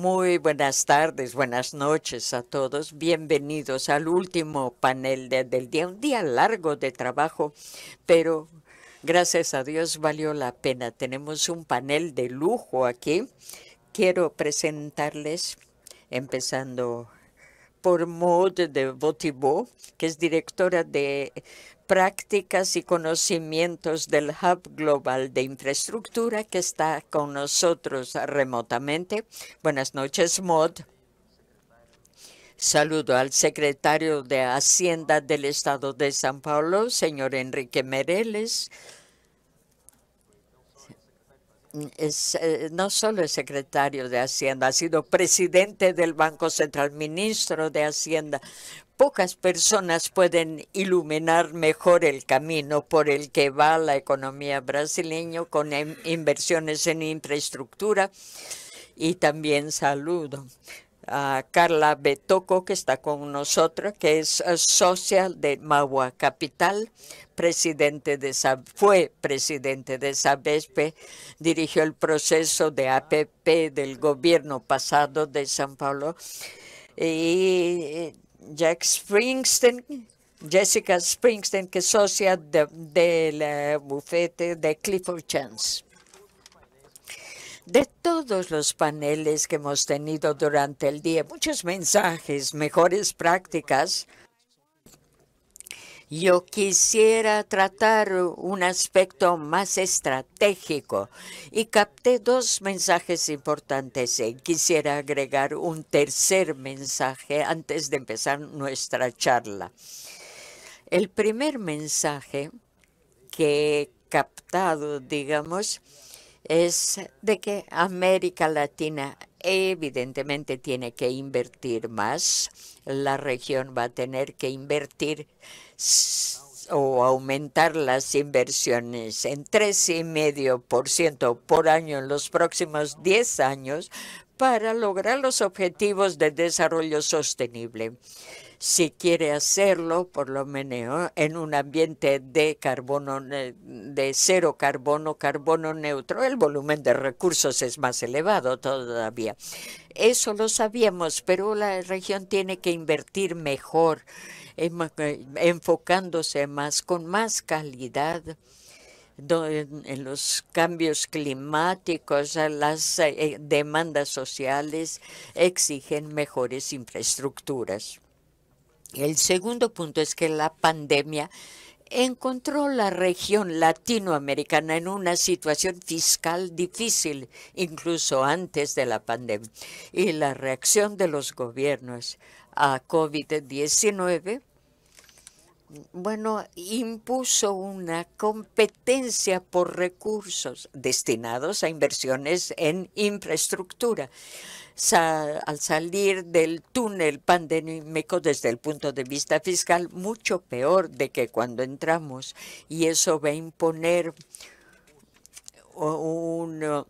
Muy buenas tardes, buenas noches a todos. Bienvenidos al último panel del día. Un día largo de trabajo, pero gracias a Dios valió la pena. Tenemos un panel de lujo aquí. Quiero presentarles, empezando por Maud de Botibó, que es directora de prácticas y conocimientos del Hub Global de Infraestructura que está con nosotros remotamente. Buenas noches, Mod. Saludo al secretario de Hacienda del Estado de San Paulo, señor Enrique Mereles, eh, no solo es secretario de Hacienda, ha sido presidente del Banco Central, ministro de Hacienda. Pocas personas pueden iluminar mejor el camino por el que va la economía brasileña con em, inversiones en infraestructura y también saludo a Carla Betoco, que está con nosotros, que es eh, socia de Magua Capital, presidente de fue presidente de Sabespe, dirigió el proceso de APP del gobierno pasado de San Pablo, y Jack Springsteen, Jessica Springsteen, que es socia del de eh, bufete de Clifford Chance de todos los paneles que hemos tenido durante el día, muchos mensajes, mejores prácticas. Yo quisiera tratar un aspecto más estratégico y capté dos mensajes importantes. Eh, quisiera agregar un tercer mensaje antes de empezar nuestra charla. El primer mensaje que he captado, digamos, es de que América Latina evidentemente tiene que invertir más. La región va a tener que invertir o aumentar las inversiones en 3,5% por año en los próximos 10 años para lograr los objetivos de desarrollo sostenible si quiere hacerlo, por lo menos en un ambiente de carbono, de cero carbono, carbono neutro, el volumen de recursos es más elevado todavía. Eso lo sabíamos, pero la región tiene que invertir mejor, em, enfocándose más, con más calidad en los cambios climáticos, las eh, demandas sociales exigen mejores infraestructuras. El segundo punto es que la pandemia encontró la región latinoamericana en una situación fiscal difícil, incluso antes de la pandemia. Y la reacción de los gobiernos a COVID-19, bueno, impuso una competencia por recursos destinados a inversiones en infraestructura al salir del túnel pandémico desde el punto de vista fiscal mucho peor de que cuando entramos y eso va a imponer un, uh,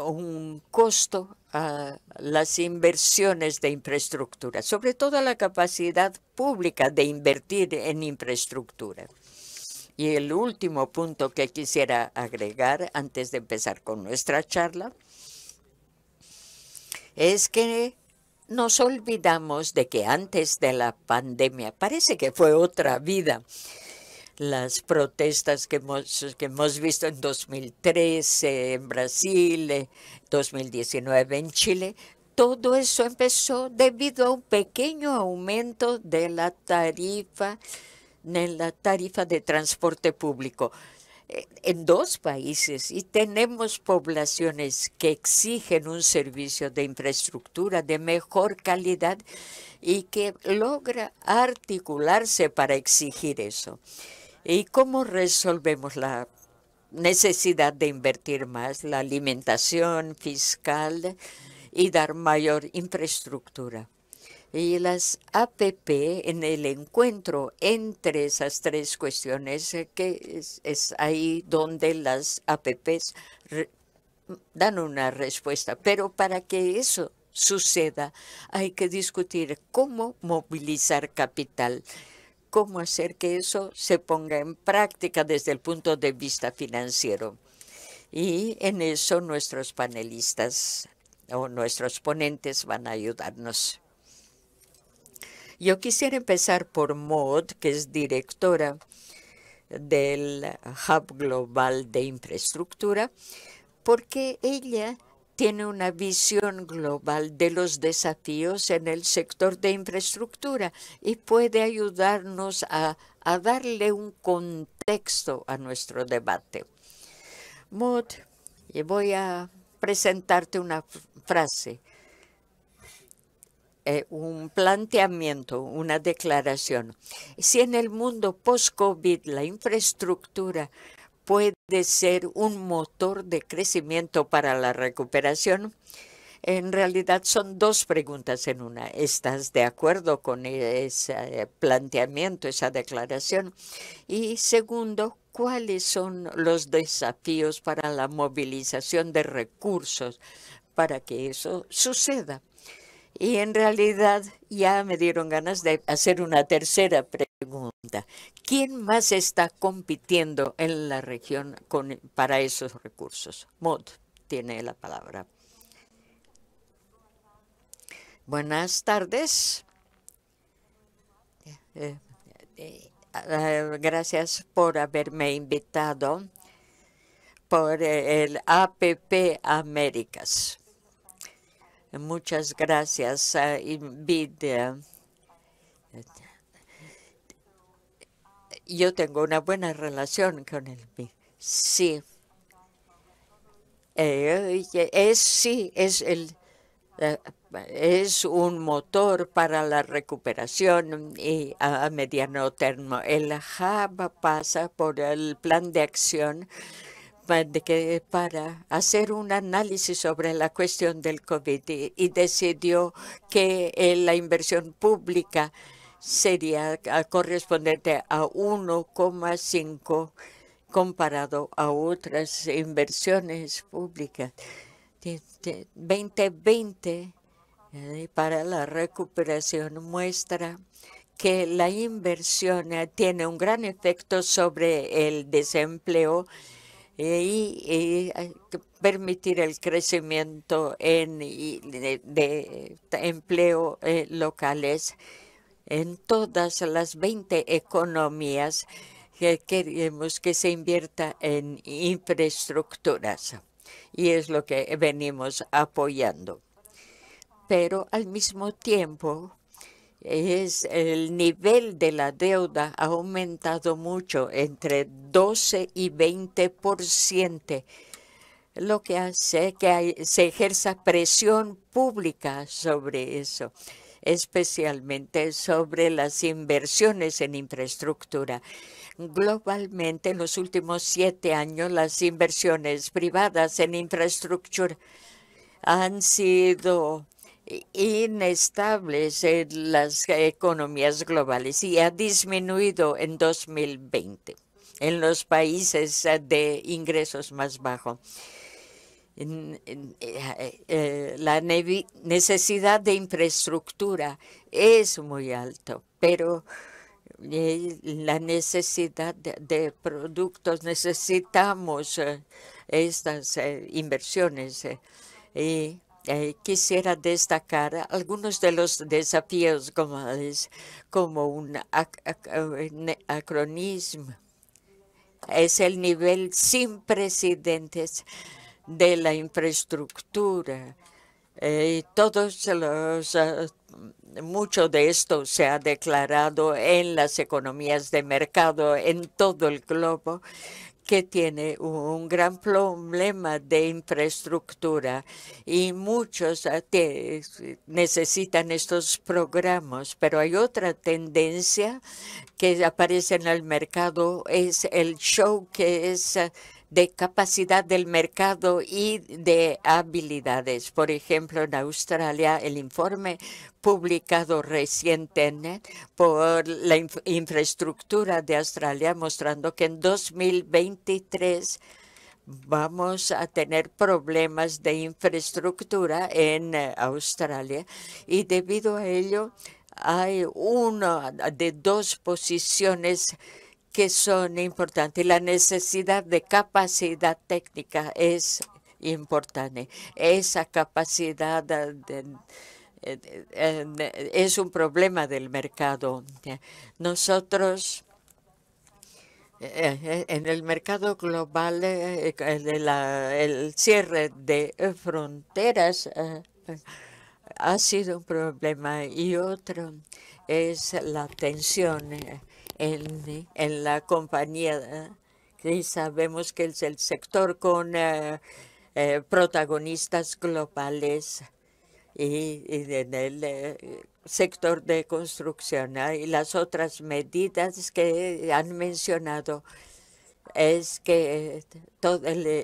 un costo a las inversiones de infraestructura, sobre todo la capacidad pública de invertir en infraestructura. Y el último punto que quisiera agregar antes de empezar con nuestra charla es que nos olvidamos de que antes de la pandemia, parece que fue otra vida, las protestas que hemos, que hemos visto en 2013 en Brasil, 2019 eh, en Chile, todo eso empezó debido a un pequeño aumento de la tarifa, de la tarifa de transporte público en dos países y tenemos poblaciones que exigen un servicio de infraestructura de mejor calidad y que logra articularse para exigir eso. ¿Y cómo resolvemos la necesidad de invertir más, la alimentación fiscal y dar mayor infraestructura? y las APP en el encuentro entre esas tres cuestiones, eh, que es, ahí donde las APPs dan una respuesta. Pero para que eso suceda, hay que discutir cómo movilizar capital, cómo hacer que eso se ponga en práctica desde el punto de vista financiero. Y en eso nuestros panelistas o nuestros ponentes van a ayudarnos. Yo quisiera empezar por Maud, que es directora del Hub Global de Infraestructura, porque ella tiene una visión global de los desafíos en el sector de infraestructura y puede ayudarnos a, darle un contexto a nuestro debate. Maud, voy a presentarte una frase eh, un planteamiento, una declaración. Si en el mundo post-COVID la infraestructura puede ser un motor de crecimiento para la recuperación, en realidad son dos preguntas en una. ¿Estás de acuerdo con ese planteamiento, esa declaración? Y segundo, ¿cuáles son los desafíos para la movilización de recursos para que eso suceda? Y en realidad ya me dieron ganas de hacer una tercera pregunta. ¿Quién más está compitiendo en la región para esos recursos? Mod tiene la palabra. Buenas tardes. Eh, eh, eh, gracias por haberme invitado por el APP Américas. Muchas gracias, ah, Invidia. Yo tengo una buena relación con el BID. Sí. Eh, es, sí, es, el, eh, es un motor para la recuperación y a, mediano termo. El JAB pasa por el plan de acción de que para hacer un análisis sobre la cuestión del COVID y, decidió que eh, la inversión pública sería ah, correspondiente a 1,5 comparado a otras inversiones públicas. 2020 eh, para la recuperación muestra que la inversión eh, tiene un gran efecto sobre el desempleo y, eh, permitir el crecimiento en, de, empleo eh, locales en todas las 20 economías que queremos que se invierta en infraestructuras y es lo que venimos apoyando. Pero al mismo tiempo es el nivel de la deuda ha aumentado mucho, entre 12 y 20 por ciento, lo que hace que se ejerza presión pública sobre eso especialmente sobre las inversiones en infraestructura. Globalmente, en los últimos siete años, las inversiones privadas en infraestructura han sido inestables en las economías globales y ha disminuido en 2020 en los países eh, de ingresos más bajos. Eh, eh, la necesidad de infraestructura es muy alta, pero la necesidad de productos, necesitamos estas inversiones. Eh, quisiera destacar algunos de los desafíos como, como un acronismo. Es el nivel sin precedentes de la infraestructura. y eh, todos los, ah, mucho de esto se ha declarado en las economías de mercado en todo el globo que tiene un gran problema de infraestructura y muchos ah, eh, necesitan estos programas, pero hay otra tendencia que aparece en el mercado, es el show que es ah, de capacidad del mercado y de habilidades. Por ejemplo, en Australia, el informe publicado recientemente por la infraestructura de Australia mostrando que en 2023 vamos a tener problemas de infraestructura en eh, Australia y debido a ello hay una de dos posiciones que son importantes. La necesidad de capacidad técnica es importante. Esa capacidad es un problema del mercado. Nosotros eh, eh, en el mercado global, eh, el cierre de fronteras ha sido un problema y otro es la tensión en, la compañía. Y ¿eh? sabemos que es el sector con eh, eh, protagonistas globales y, en el sector de construcción y las otras medidas que han mencionado es que todo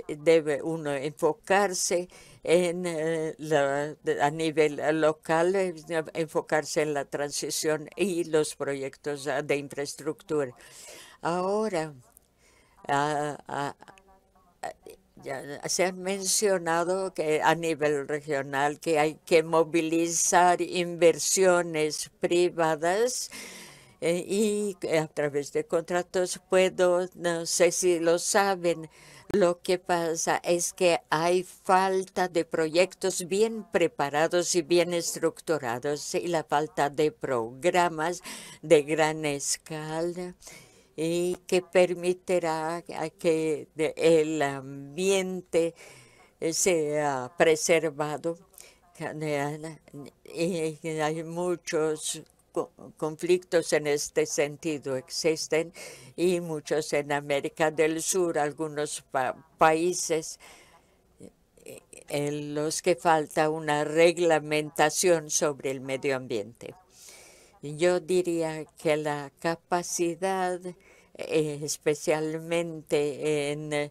debe uno enfocarse en, eh, a nivel eh, local, eh, enfocarse en la transición y los proyectos ah, de infraestructura. Ahora, ah, ah, se ha mencionado que a nivel regional que hay que movilizar inversiones privadas y a través de contratos puedo, no sé si lo saben, lo que pasa es que hay falta de proyectos bien preparados y bien estructurados y la falta de programas de gran escala y que permitirá que el ambiente eh, sea preservado. Hay muchos conflictos en este sentido existen y muchos en América del Sur, algunos países eh, en los que falta una reglamentación sobre el medio ambiente. Yo diría que la capacidad, eh, especialmente en, eh,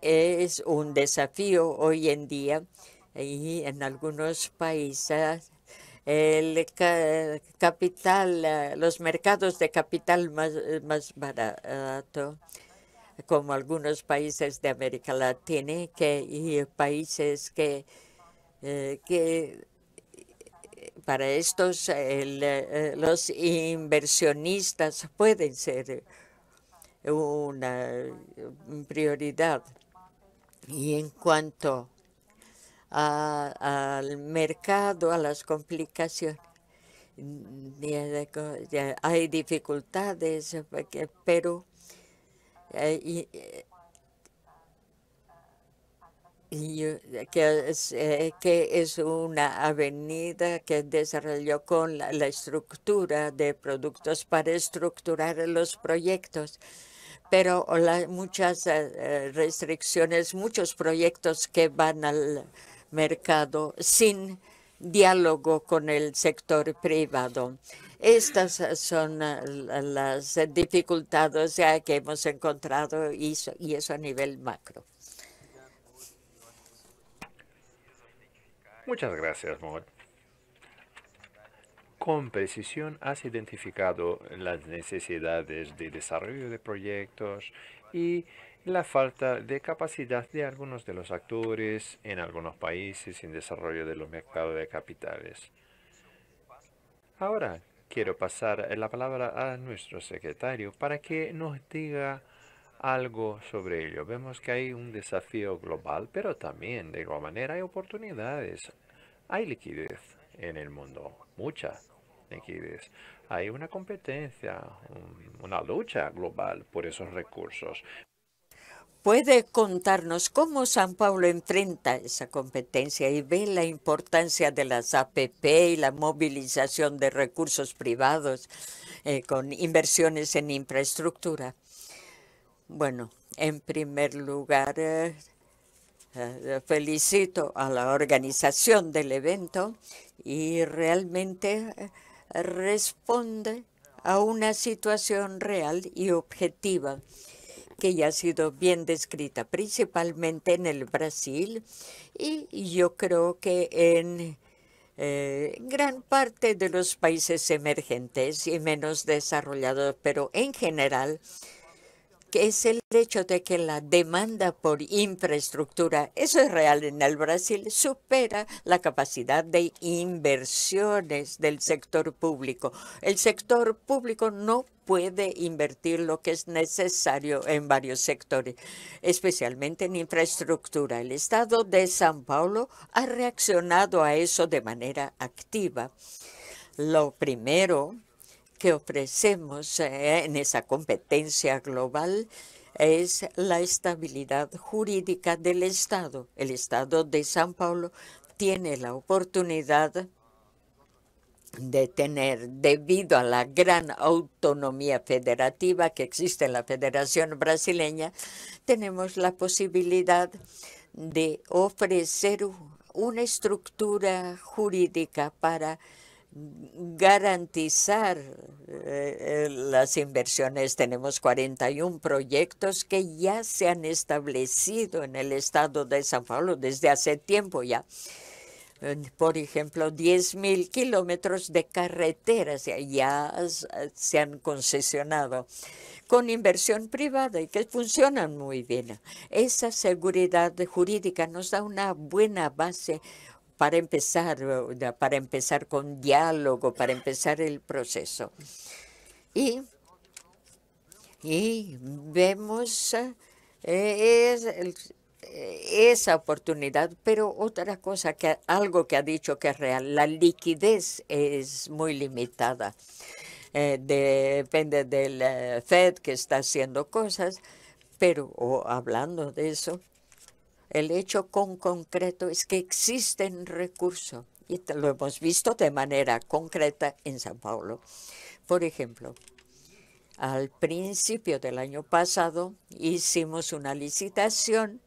es un desafío hoy en día y en algunos países el capital, eh, los mercados de capital más, más barato, como algunos países de América Latina que, y países que, eh, que para estos eh, los inversionistas pueden ser una prioridad. Y en cuanto a mercado, a las complicaciones. Hay dificultades, pero eh, eh, que, es, eh, que es una avenida que desarrolló con la, estructura de productos para estructurar los proyectos pero las muchas restricciones, muchos proyectos que van al, mercado sin diálogo con el sector privado. Estas son eh, las dificultades que hemos encontrado y eso a nivel macro. Muchas gracias, Maud. Con precisión has identificado las necesidades de desarrollo de proyectos y la falta de capacidad de algunos de los actores en algunos países en desarrollo de los mercados de capitales. Ahora quiero pasar la palabra a nuestro secretario para que nos diga algo sobre ello. Vemos que hay un desafío global, pero también de igual manera hay oportunidades. Hay liquidez en el mundo, mucha liquidez. Hay una competencia, una lucha global por esos recursos puede contarnos cómo San Pablo enfrenta esa competencia y ve la importancia de las APP y la movilización de recursos privados eh, con inversiones en infraestructura. Bueno, en primer lugar, eh, eh, felicito a la organización del evento y realmente responde a una situación real y objetiva que ya ha sido bien descrita, principalmente en el Brasil y yo creo que en eh, gran parte de los países emergentes y menos desarrollados, pero en general que es el hecho de que la demanda por infraestructura, eso es real en el Brasil, supera la capacidad de inversiones del sector público. El sector público no puede invertir lo que es necesario en varios sectores, especialmente en infraestructura. El Estado de San Paulo ha reaccionado a eso de manera activa. Lo primero que ofrecemos eh, en esa competencia global es la estabilidad jurídica del Estado. El Estado de San Paulo tiene la oportunidad de tener, debido a la gran autonomía federativa que existe en la Federación Brasileña, tenemos la posibilidad de ofrecer una estructura jurídica para garantizar eh, eh, las inversiones. Tenemos 41 proyectos que ya se han establecido en el estado de San Pablo desde hace tiempo ya. Por ejemplo, 10.000 kilómetros de carreteras ya se han concesionado con inversión privada y que funcionan muy bien. Esa seguridad jurídica nos da una buena base para empezar, para empezar con diálogo, para empezar el proceso. Y, y vemos eh, eh, esa oportunidad, pero otra cosa, que algo que ha dicho que es real, la liquidez es muy limitada. Eh, depende del Fed que está haciendo cosas, pero hablando de eso, el hecho con concreto es que existen recursos y lo hemos visto de manera concreta en San Paulo. Por ejemplo, al principio del año pasado hicimos una licitación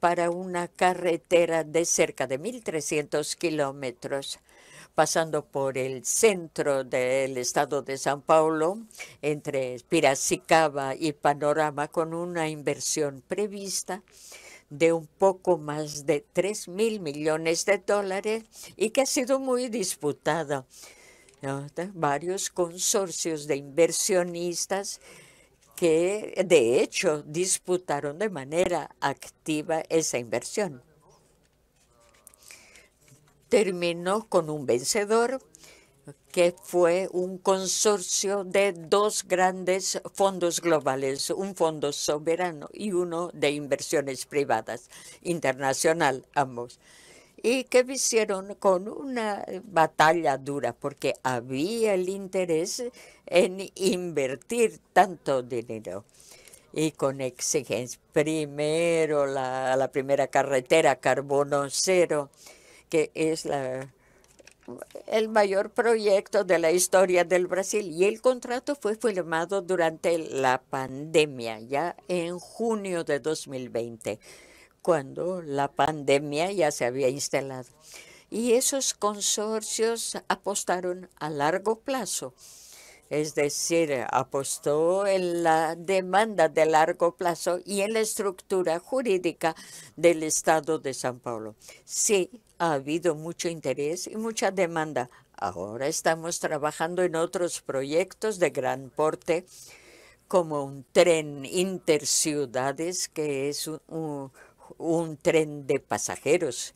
para una carretera de cerca de 1.300 kilómetros, pasando por el centro del estado de San Paulo, entre Piracicaba y Panorama, con una inversión prevista de un poco más de 3 mil millones de dólares y que ha sido muy disputado Varios consorcios de inversionistas que de hecho disputaron de manera activa esa inversión. Terminó con un vencedor que fue un consorcio de dos grandes fondos globales, un fondo soberano y uno de inversiones privadas, internacional ambos, y que hicieron con una batalla dura porque había el interés en invertir tanto dinero y con exigencias. Primero la primera carretera carbono cero, que es la el mayor proyecto de la historia del Brasil y el contrato fue firmado durante la pandemia, ya en junio de 2020, cuando la pandemia ya se había instalado. Y esos consorcios apostaron a largo plazo, es decir, apostó en la demanda de largo plazo y en la estructura jurídica del Estado de San Paulo. Sí, ha habido mucho interés y mucha demanda. Ahora estamos trabajando en otros proyectos de gran porte, como un tren interciudades, que es un, tren de pasajeros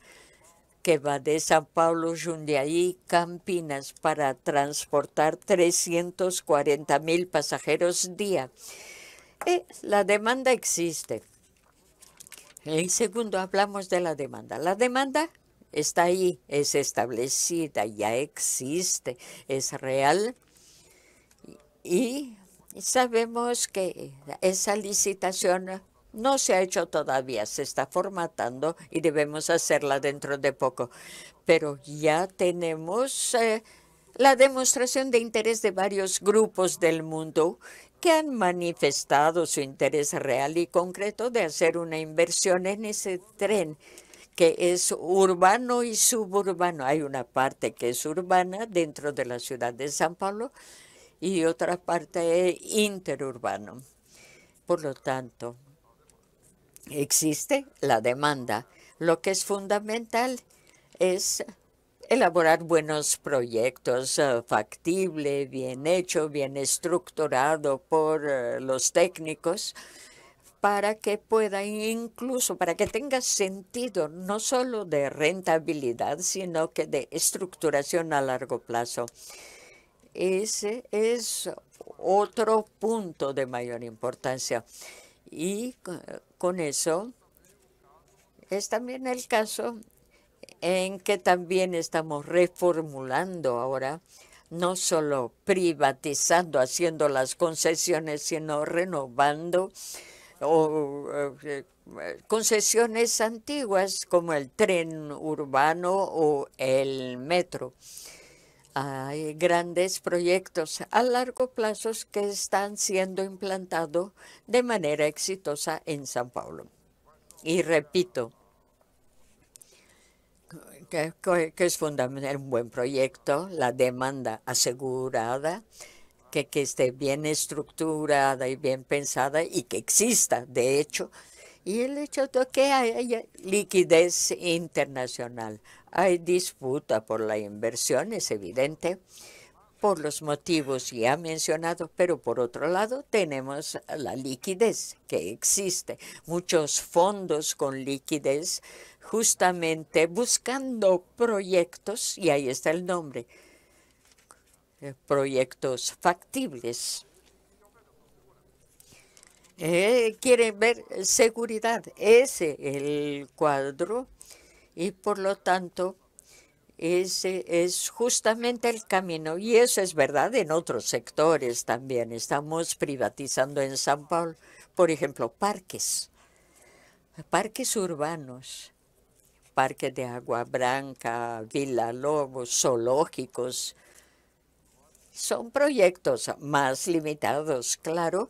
que va de San Paulo, Jundiaí, Campinas, para transportar 340 mil pasajeros día. Eh, la demanda existe. En segundo, hablamos de la demanda. La demanda está ahí, es establecida, ya existe, es real. Y sabemos que esa licitación no se ha hecho todavía, se está formatando y debemos hacerla dentro de poco. Pero ya tenemos eh, la demostración de interés de varios grupos del mundo que han manifestado su interés real y concreto de hacer una inversión en ese tren que es urbano y suburbano. Hay una parte que es urbana dentro de la ciudad de San Pablo y otra parte interurbano. Por lo tanto, existe la demanda. Lo que es fundamental es elaborar buenos proyectos, eh, factible, bien hecho, bien estructurado por eh, los técnicos para que pueda incluso, para que tenga sentido no solo de rentabilidad, sino que de estructuración a largo plazo. Ese es otro punto de mayor importancia. Y con eso es también el caso en que también estamos reformulando ahora no solo privatizando, haciendo las concesiones, sino renovando o eh, eh, concesiones antiguas como el tren urbano o el metro. Hay grandes proyectos a largo plazo que están siendo implantados de manera exitosa en San Pablo. Y repito, que, que es fundamental un buen proyecto, la demanda asegurada, que, esté bien estructurada y bien pensada y que exista, de hecho. Y el hecho de que haya liquidez internacional. Hay disputa por la inversión, es evidente, por los motivos ya mencionados, pero por otro lado tenemos la liquidez que existe. Muchos fondos con liquidez justamente buscando proyectos, y ahí está el nombre, eh, proyectos factibles. Eh, quieren ver seguridad, ese es el cuadro y por lo tanto ese es justamente el camino y eso es verdad en otros sectores también. Estamos privatizando en San Paulo, por ejemplo, parques, parques urbanos, parques de agua Branca Villa Lobos, zoológicos, son proyectos más limitados, claro,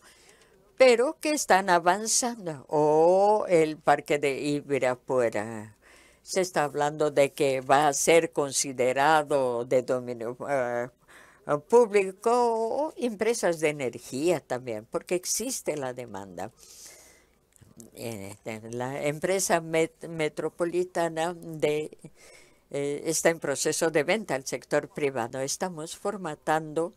pero que están avanzando. O el parque de Ibirapuera. Se está hablando de que va a ser considerado de dominio eh, público o empresas de energía también, porque existe la demanda. Eh, la empresa metropolitana de eh, está en proceso de venta al sector privado. Estamos formatando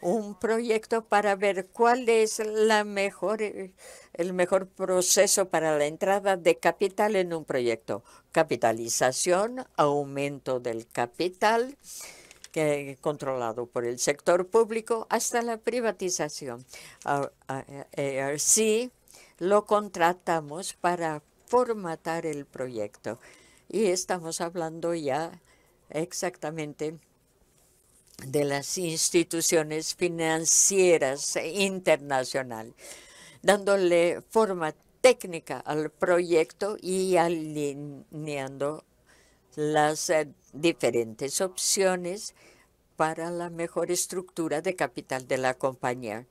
un proyecto para ver cuál es la mejor, eh, el mejor proceso para la entrada de capital en un proyecto. Capitalización, aumento del capital que controlado por el sector público hasta la privatización. ARC ah, ah, eh, lo contratamos para formatar el proyecto y estamos hablando ya exactamente de las instituciones financieras e internacionales, dándole forma técnica al proyecto y alineando las eh, diferentes opciones para la mejor estructura de capital de la compañía.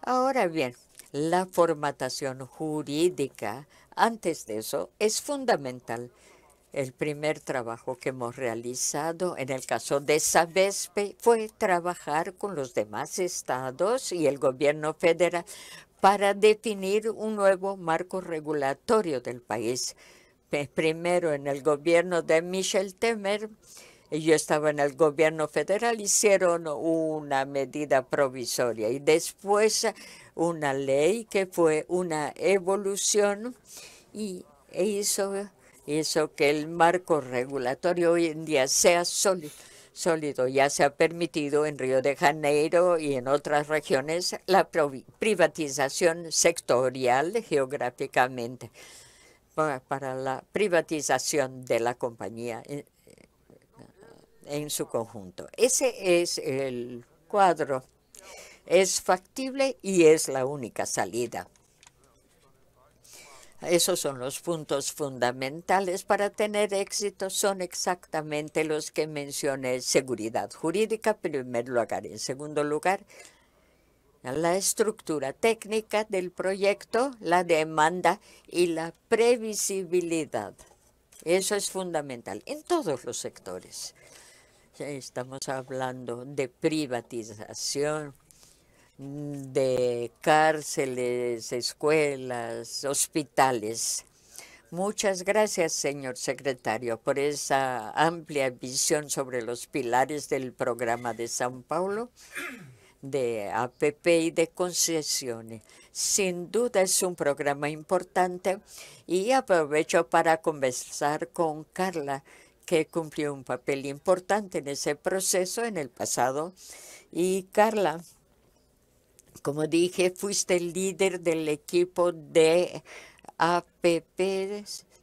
Ahora bien, la formatación jurídica, antes de eso, es fundamental el primer trabajo que hemos realizado en el caso de Sabespe fue trabajar con los demás estados y el gobierno federal para definir un nuevo marco regulatorio del país. Primero en el gobierno de Michel Temer, yo estaba en el gobierno federal, hicieron una medida provisoria y después una ley que fue una evolución y e hizo hizo que el marco regulatorio hoy en día sea sólido Ya se ha permitido en Río de Janeiro y en otras regiones la privatización sectorial geográficamente para la privatización de la compañía en su conjunto. Ese es el cuadro. Es factible y es la única salida. Esos son los puntos fundamentales para tener éxito. Son exactamente los que mencioné. Seguridad jurídica, en primer lugar. En segundo lugar, la estructura técnica del proyecto, la demanda y la previsibilidad. Eso es fundamental en todos los sectores. Estamos hablando de privatización, de cárceles, escuelas, hospitales. Muchas gracias, señor secretario, por esa amplia visión sobre los pilares del programa de San Paulo de APP y de concesiones. Sin duda es un programa importante y aprovecho para conversar con Carla, que cumplió un papel importante en ese proceso en el pasado. Y Carla, como dije, fuiste el líder del equipo de APP,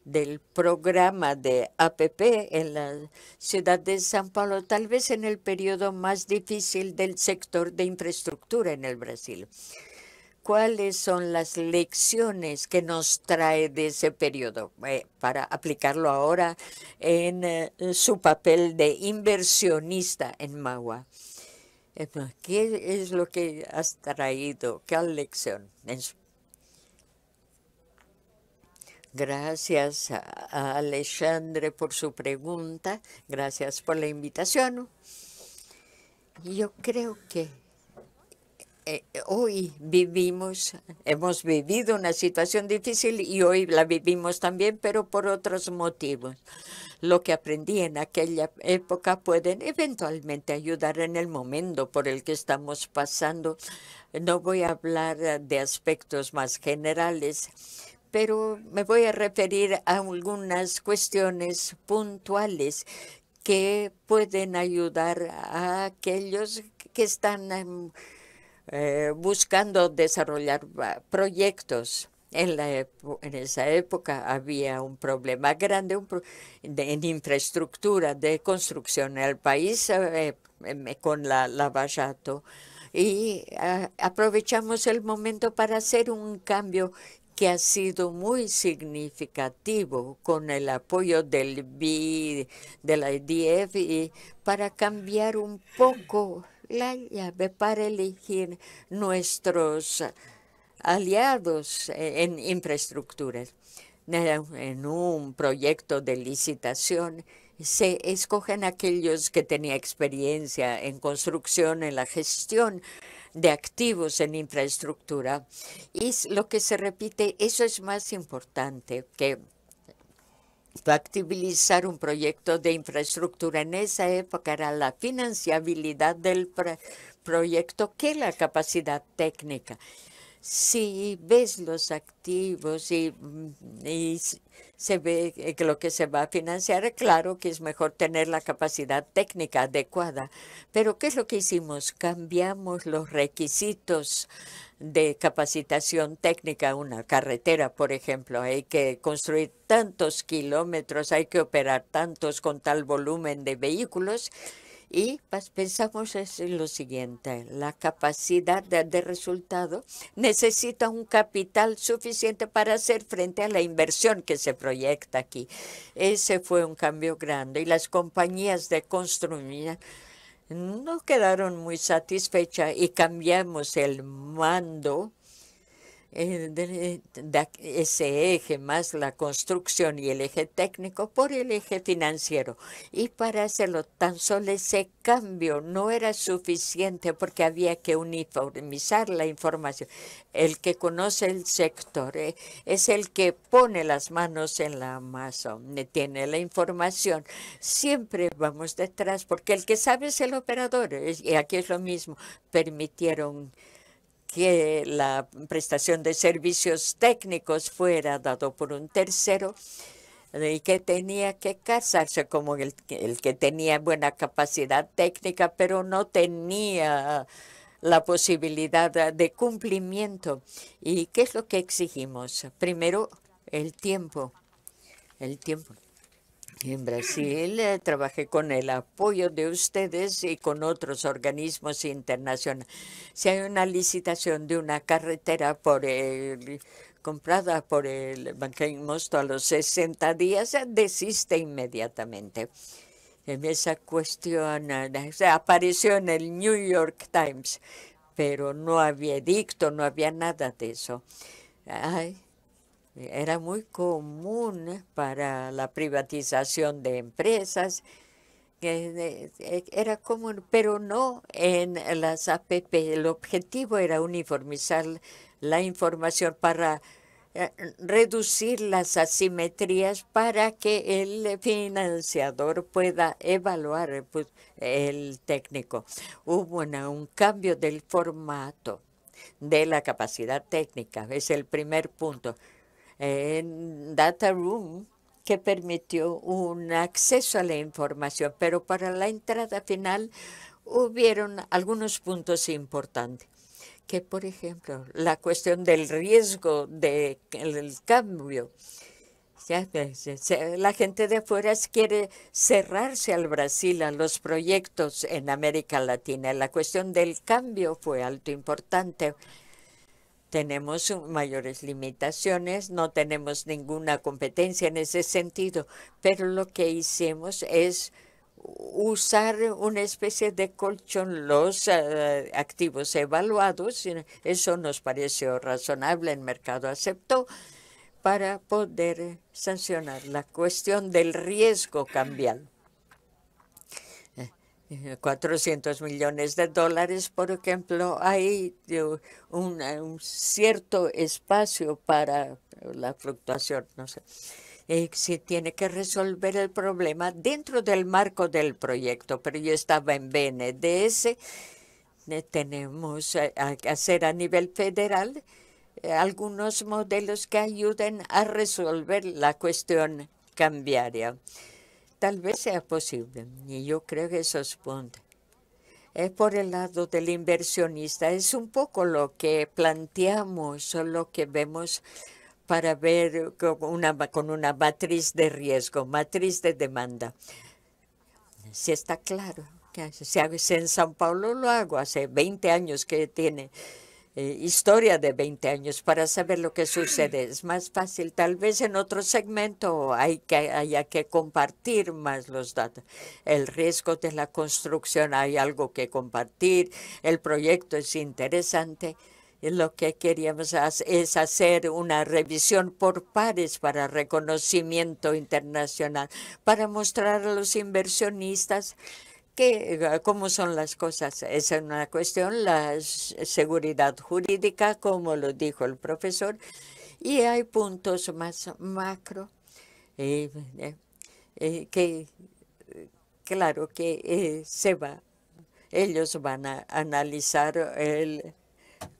del programa de APP en la ciudad de San Pablo, tal vez en el periodo más difícil del sector de infraestructura en el Brasil. ¿Cuáles son las lecciones que nos trae de ese periodo eh, para aplicarlo ahora en eh, su papel de inversionista en Magua? ¿Qué es lo que has traído? ¿Qué lección? Gracias a Alexandre por su pregunta. Gracias por la invitación. Yo creo que eh, hoy vivimos, hemos vivido una situación difícil y hoy la vivimos también, pero por otros motivos. Lo que aprendí en aquella época pueden eventualmente ayudar en el momento por el que estamos pasando. No voy a hablar eh, de aspectos más generales, pero me voy a referir a algunas cuestiones puntuales que pueden ayudar a aquellos que están em, eh, buscando desarrollar proyectos. En, la, en esa época había un problema grande en infraestructura de construcción en el país eh, em, eh, con la, la Vallato. Y ah, aprovechamos el momento para hacer un cambio que ha sido muy significativo con el apoyo del BID, de la IDF, y para cambiar un poco la llave, para elegir nuestros aliados e, en infraestructuras. En un proyecto de licitación se escogen aquellos que tenían experiencia en construcción, en la gestión de activos en infraestructura. Y lo que se repite, eso es más importante que factibilizar un proyecto de infraestructura. En esa época era la financiabilidad del proyecto que la capacidad técnica si ves los activos y, mm, se ve eh, que lo que se va a financiar, claro que es mejor tener la capacidad técnica adecuada. Pero ¿qué es lo que hicimos? Cambiamos los requisitos de capacitación técnica. Una carretera, por ejemplo, hay que construir tantos kilómetros, hay que operar tantos con tal volumen de vehículos y pensamos en lo siguiente, la capacidad de, resultado necesita un capital suficiente para hacer frente a la inversión que se proyecta aquí. Ese fue un cambio grande y las compañías de construcción no quedaron muy satisfechas y cambiamos el mando eh, de, eh, ese eje más la construcción y el eje técnico por el eje financiero. Y para hacerlo tan solo ese cambio no era suficiente porque había que uniformizar la información. El que conoce el sector eh, es el que pone las manos en la masa, tiene la información. Siempre vamos detrás porque el que sabe es el operador. y aquí es lo mismo. Permitieron que la prestación de servicios técnicos fuera dado por un tercero y que tenía que casarse como el, el que tenía buena capacidad técnica, pero no tenía la posibilidad de cumplimiento. ¿Y qué es lo que exigimos? Primero, el tiempo. El tiempo. En Brasil eh, trabajé con el apoyo de ustedes y con otros organismos internacionales. Si hay una licitación de una carretera por comprada por el Banco Mosto a los 60 días, eh, desiste inmediatamente. En esa cuestión eh, apareció en el New York Times, pero no había edicto, no había nada de eso. Era muy común para la privatización de empresas, e, era común, pero no en las APP. El objetivo era uniformizar la información para eh, reducir las asimetrías para que el financiador pueda evaluar pues, el técnico. Hubo un cambio del formato de la capacidad técnica, es el primer punto en Data Room que permitió un acceso a la información, pero para la entrada final hubieron algunos puntos importantes, que por ejemplo la cuestión del riesgo del cambio. La gente de afuera quiere cerrarse al Brasil, a los proyectos en América Latina. La cuestión del cambio fue alto importante tenemos mayores limitaciones, no tenemos ninguna competencia en ese sentido, pero lo que hicimos es usar una especie de colchón los eh, activos evaluados, eso nos pareció razonable, el mercado aceptó, para poder sancionar la cuestión del riesgo cambial. 400 eh, millones de dólares, por ejemplo, hay eh, eh, un, cierto espacio para la fluctuación, no sé. Eh, se tiene que resolver el problema dentro del marco del proyecto, pero yo estaba en BNDS, tenemos que hacer a nivel federal algunos modelos que ayuden a resolver la cuestión cambiaria. Tal vez sea posible, y yo creo que eso responde. Es por el lado del inversionista. Es un poco lo que planteamos o lo que vemos para ver con una, con una matriz de riesgo, matriz de demanda. Si está claro, que se en San Paulo lo hago, hace 20 años que tiene eh, historia de 20 años para saber lo que sucede. Es más fácil, tal vez en otro segmento hay que, haya que compartir más los datos. El riesgo de la construcción, hay algo que compartir, el proyecto es interesante lo que queríamos es hacer una revisión por pares para reconocimiento internacional, para mostrar a los inversionistas que, eh, cómo son las cosas. Esa Es una cuestión la seguridad jurídica, como lo dijo el profesor, y hay puntos más macro eh, eh, que, claro, que se va, ellos van a analizar el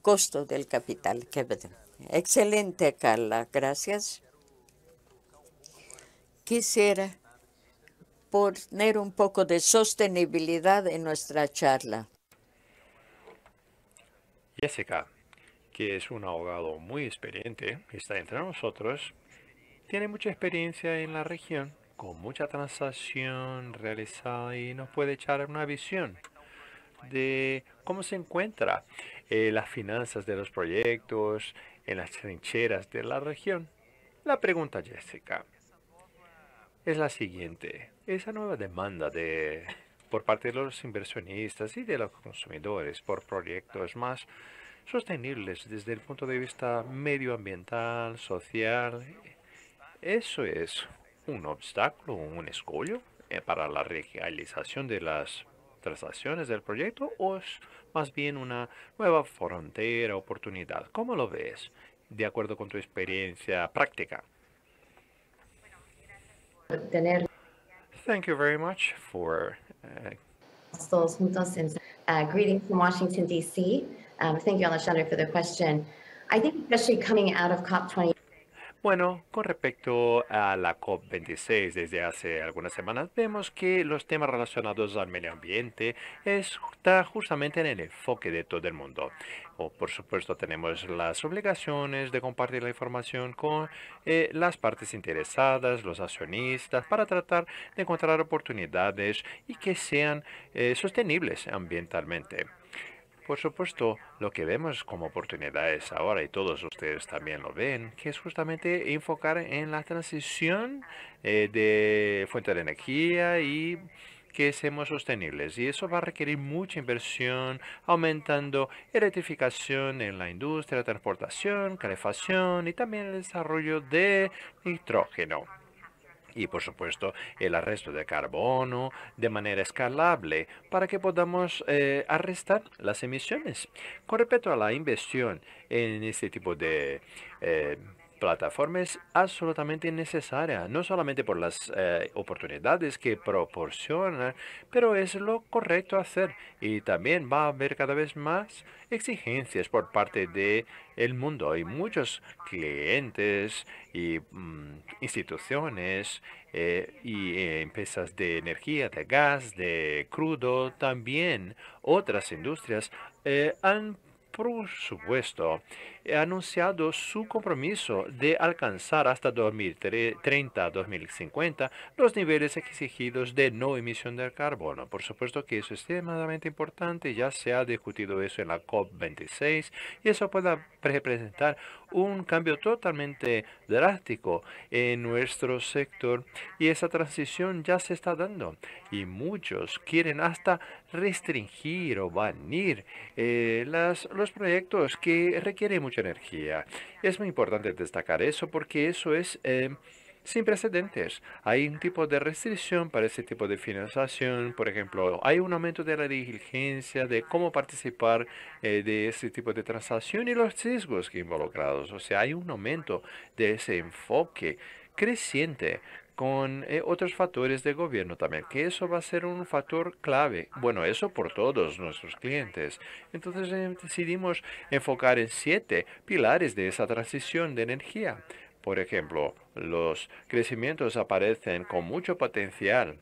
costo del capital. Excelente, Carla, gracias. Quisiera poner un poco de sostenibilidad en nuestra charla. Jessica, que es un abogado muy experiente, está entre nosotros, tiene mucha experiencia en la región, con mucha transacción realizada y nos puede echar una visión de cómo se encuentran eh, las finanzas de los proyectos en las trincheras de la región. La pregunta, Jessica, es la siguiente esa nueva demanda de, por parte de los inversionistas y de los consumidores por proyectos más sostenibles desde el punto de vista medioambiental, social, eso es un obstáculo, un escollo eh, para la realización de las transacciones del proyecto o es más bien una nueva frontera, oportunidad. ¿Cómo lo ves de acuerdo con tu experiencia práctica? Tener Thank you very much for. Uh, muchas Uh, greetings from Washington, D.C. Um, thank you, Alexander, for the question. I think especially coming out of COP26. Bueno, con respecto a la COP26, desde hace algunas semanas vemos que los temas relacionados al medio ambiente está justamente en el enfoque de todo el mundo. O, Por supuesto, tenemos las obligaciones de compartir la información con eh, las partes interesadas, los accionistas, para tratar de encontrar oportunidades y que sean eh, sostenibles ambientalmente. Por supuesto, lo que vemos como oportunidades ahora, y todos ustedes también lo ven, que es justamente enfocar en la transición eh, de fuente de energía y que seamos sostenibles y eso va a requerir mucha inversión, aumentando electrificación en la industria, transportación, calefacción y también el desarrollo de nitrógeno y por supuesto el arresto de carbono de manera escalable para que podamos eh, arrestar las emisiones. Con respecto a la inversión en este tipo de eh, plataforma es absolutamente necesaria, no solamente por las eh, oportunidades que proporciona, pero es lo correcto hacer. Y también va a haber cada vez más exigencias por parte del el mundo. Hay muchos clientes y mm, instituciones eh, y eh, empresas de energía, de gas, de crudo, también otras industrias han por supuesto, ha anunciado su compromiso de alcanzar hasta 2030, 2050 los niveles exigidos de no emisión de carbono. Por supuesto que eso es extremadamente importante, ya se ha discutido eso en la COP26 y eso puede representar un cambio totalmente drástico en nuestro sector y esa transición ya se está dando y muchos quieren hasta restringir o banir eh, los proyectos que requieren mucho energía. Es muy importante destacar eso porque eso es eh, sin precedentes. Hay un tipo de restricción para ese tipo de financiación. Por ejemplo, hay un aumento de la diligencia de cómo participar eh, de ese tipo de transacción y los riesgos que involucrados. O sea, hay un aumento de ese enfoque creciente con eh, otros factores de gobierno también, que eso va a ser un factor clave. Bueno, eso por todos nuestros clientes. Entonces em, decidimos enfocar en siete pilares de esa transición de energía. Por ejemplo, los crecimientos aparecen con mucho potencial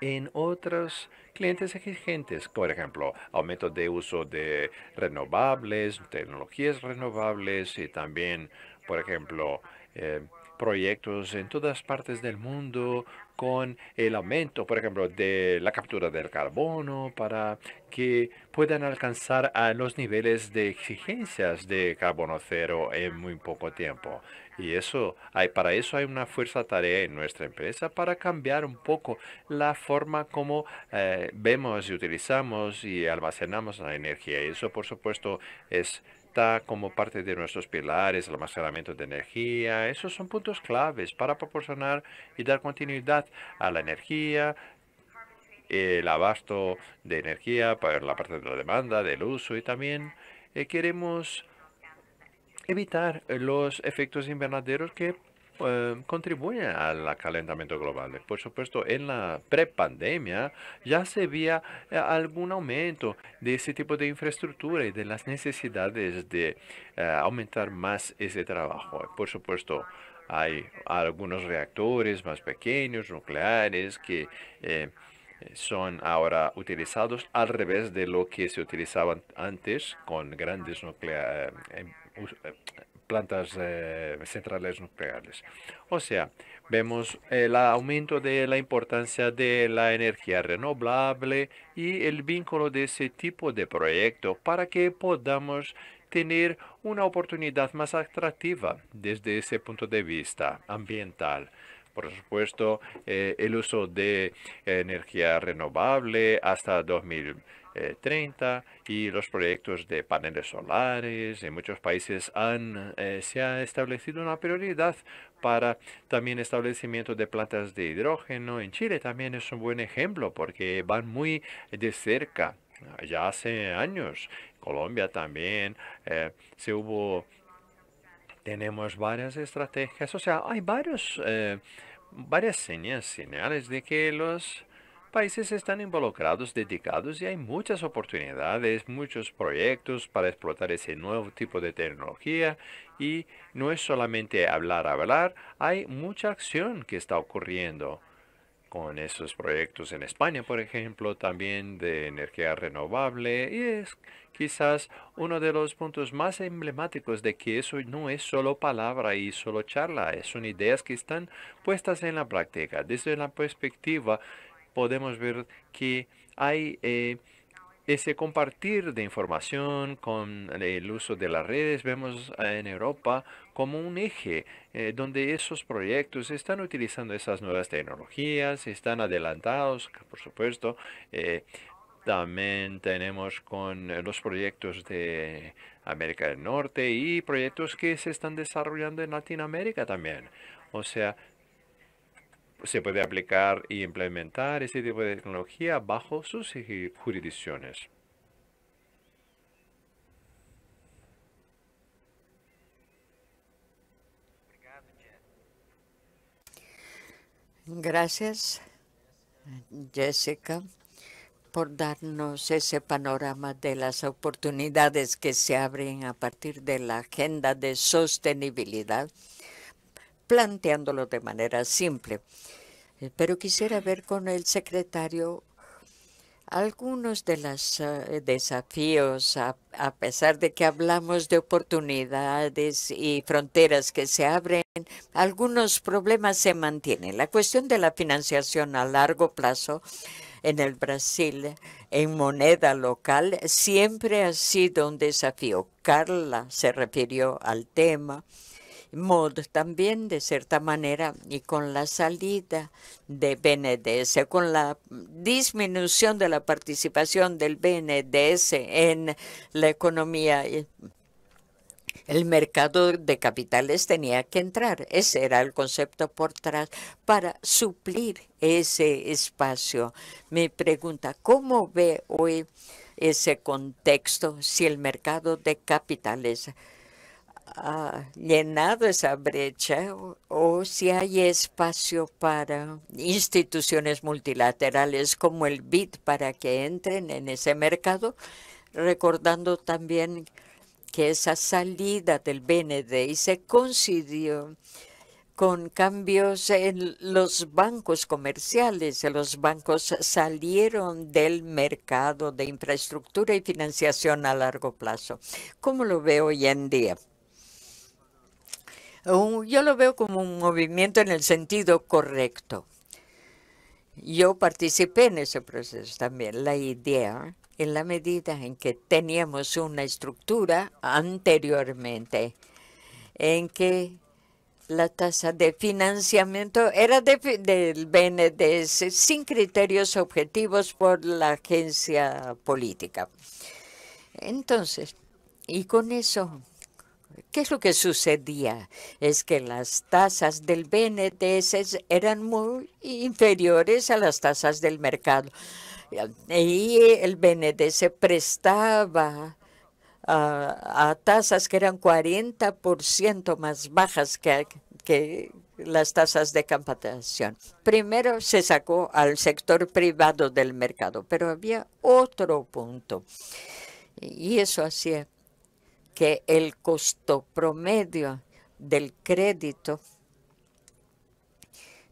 en otros clientes exigentes, por ejemplo, aumento de uso de renovables, tecnologías renovables y también, por ejemplo, em, proyectos en todas partes del mundo con el aumento, por ejemplo, de la captura del carbono para que puedan alcanzar a los niveles de exigencias de carbono cero en muy poco tiempo. Y eso hay, para eso hay una fuerza tarea en nuestra empresa para cambiar un poco la forma como eh, vemos y utilizamos y almacenamos la energía. Y eso, por supuesto, es como parte de nuestros pilares, el almacenamiento de energía. Esos son puntos claves para proporcionar y dar continuidad a la energía, el abasto de energía para la parte de la demanda, del uso y también eh, queremos evitar los efectos invernaderos que Em, contribuye al calentamiento global. Por supuesto, en la prepandemia ya se veía eh, algún aumento de ese tipo de infraestructura y de las necesidades de eh, aumentar más ese trabajo. Por supuesto, hay algunos reactores más pequeños, nucleares, que em, son ahora utilizados al revés de lo que se utilizaban antes con grandes nucleares em, plantas eh, centrales nucleares. O sea, vemos el aumento de la importancia de la energía renovable y el vínculo de ese tipo de proyecto para que podamos tener una oportunidad más atractiva desde ese punto de vista ambiental. Por supuesto, eh, el uso de energía renovable hasta 2020 30 eh, y los proyectos de paneles solares. En muchos países han, eh, se ha establecido una prioridad para también establecimiento de plantas de hidrógeno. En Chile también es un buen ejemplo porque van muy de cerca. Ya hace años, Colombia también, eh, se hubo, tenemos varias estrategias, o sea, hay varios, varias señas, señales de que los países están involucrados, dedicados y hay muchas oportunidades, muchos proyectos para explotar ese nuevo tipo de tecnología y no es solamente hablar, hablar, hay mucha acción que está ocurriendo con esos proyectos en España, por ejemplo, también de energía renovable y es quizás uno de los puntos más emblemáticos de que eso no es solo palabra y solo charla, son ideas que están puestas en la práctica desde la perspectiva podemos ver que hay eh, ese compartir de información con el uso de las redes, vemos eh, en Europa como un eje eh, donde esos proyectos están utilizando esas nuevas tecnologías, están adelantados, por supuesto. también tenemos con los proyectos de América del Norte y proyectos que se están desarrollando en Latinoamérica también. O sea, se puede aplicar y implementar ese tipo de tecnología bajo sus jurisdicciones. Gracias, Jessica, por darnos ese panorama de las oportunidades que se abren a partir de la agenda de sostenibilidad planteándolo de manera simple. Eh, pero quisiera ver con el secretario algunos de los eh, desafíos, a, pesar de que hablamos de oportunidades y fronteras que se abren, algunos problemas se mantienen. La cuestión de la financiación a largo plazo en el Brasil en moneda local siempre ha sido un desafío. Carla se refirió al tema mod también, de cierta manera, y con la salida de BNDS, con la disminución de la participación del BNDS en la economía el mercado de capitales tenía que entrar. Ese era el concepto por tras para suplir ese espacio. Me pregunta, ¿cómo ve hoy ese contexto si el mercado de capitales ha llenado esa brecha o, si hay espacio para instituciones multilaterales como el BID para que entren en ese mercado, recordando también que esa salida del BND se coincidió con cambios en los bancos comerciales. Los bancos salieron del mercado de infraestructura y financiación a largo plazo. ¿Cómo lo veo hoy en día? yo lo veo como un movimiento en el sentido correcto. Yo participé en ese proceso también. La idea, en la medida en que teníamos una estructura anteriormente, en que la tasa de financiamiento era del BNDES sin criterios objetivos por la agencia política. Entonces, y con eso ¿Qué es lo que sucedía? Es que las tasas del BNDS eran muy inferiores a las tasas del mercado. Y el BNDS prestaba a, tasas que eran 40% más bajas que, las tasas de capitalización. Primero se sacó al sector privado del mercado, pero había otro punto. Y eso hacía que el costo promedio del crédito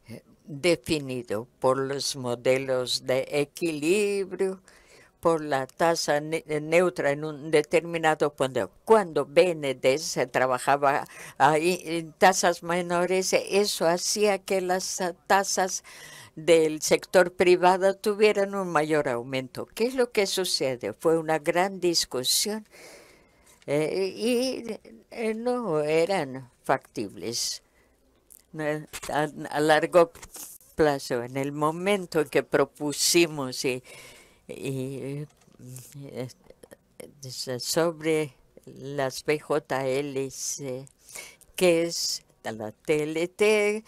eh, definido por los modelos de equilibrio, por la tasa eh, neutra en un determinado punto. Cuando se trabajaba ahí en tasas menores, eso hacía que las tasas del sector privado tuvieran un mayor aumento. ¿Qué es lo que sucede? Fue una gran discusión eh, y eh, no eran factibles a, largo plazo. En el momento que propusimos y, eh, sobre las BJLC, que es la TLT,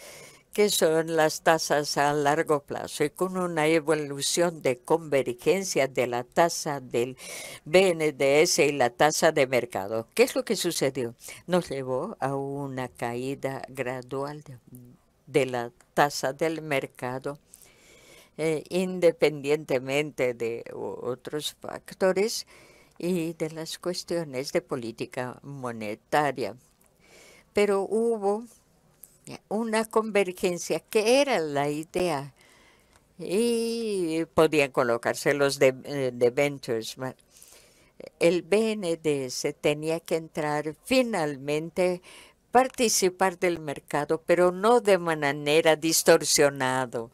que son las tasas a largo plazo y con una evolución de convergencia de la tasa del BNDS y la tasa de mercado. ¿Qué es lo que sucedió? Nos llevó a una caída gradual de, la tasa del mercado eh, independientemente de otros factores y de las cuestiones de política monetaria. Pero hubo una convergencia que era la idea y podían colocarse los de, eh, Ventures. El BNDS tenía que entrar finalmente participar del mercado, pero no de manera distorsionada,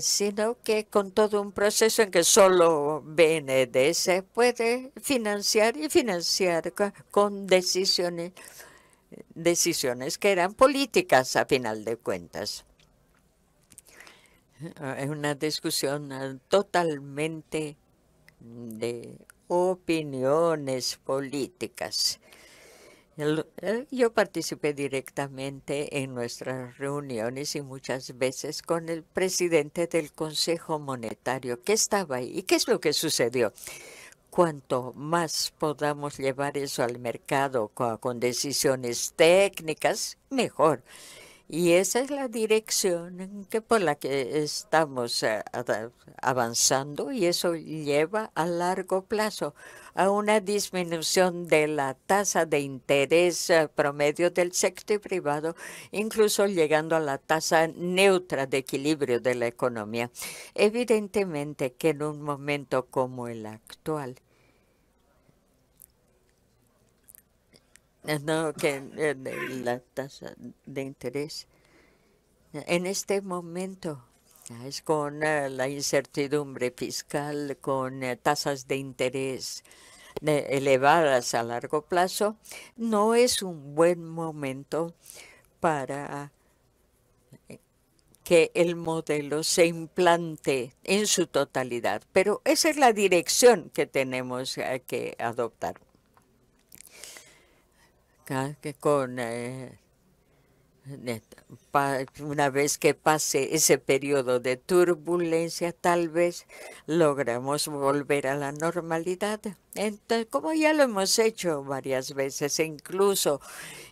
sino que con todo un proceso en que solo BNDS se puede financiar y financiar con decisiones decisiones que eran políticas a final de cuentas. Ah, es una discusión ah, totalmente de opiniones políticas. Eh, yo participé directamente en nuestras reuniones y muchas veces con el presidente del Consejo Monetario que estaba ahí. ¿Y qué es lo que sucedió? cuanto más podamos llevar eso al mercado con, decisiones técnicas, mejor. Y esa es la dirección que por la que estamos eh, avanzando y eso lleva a largo plazo a una disminución de la tasa de interés eh, promedio del sector privado, incluso llegando a la tasa neutra de equilibrio de la economía. Evidentemente que en un momento como el actual, No, que la tasa de interés. En este momento es con eh, la incertidumbre fiscal, con eh, tasas de interés eh, elevadas a largo plazo, no es un buen momento para que el modelo se implante en su totalidad. Pero esa es la dirección que tenemos que adoptar que con eh, una vez que pase ese periodo de turbulencia, tal vez logramos volver a la normalidad. Entonces, como ya lo hemos hecho varias veces, incluso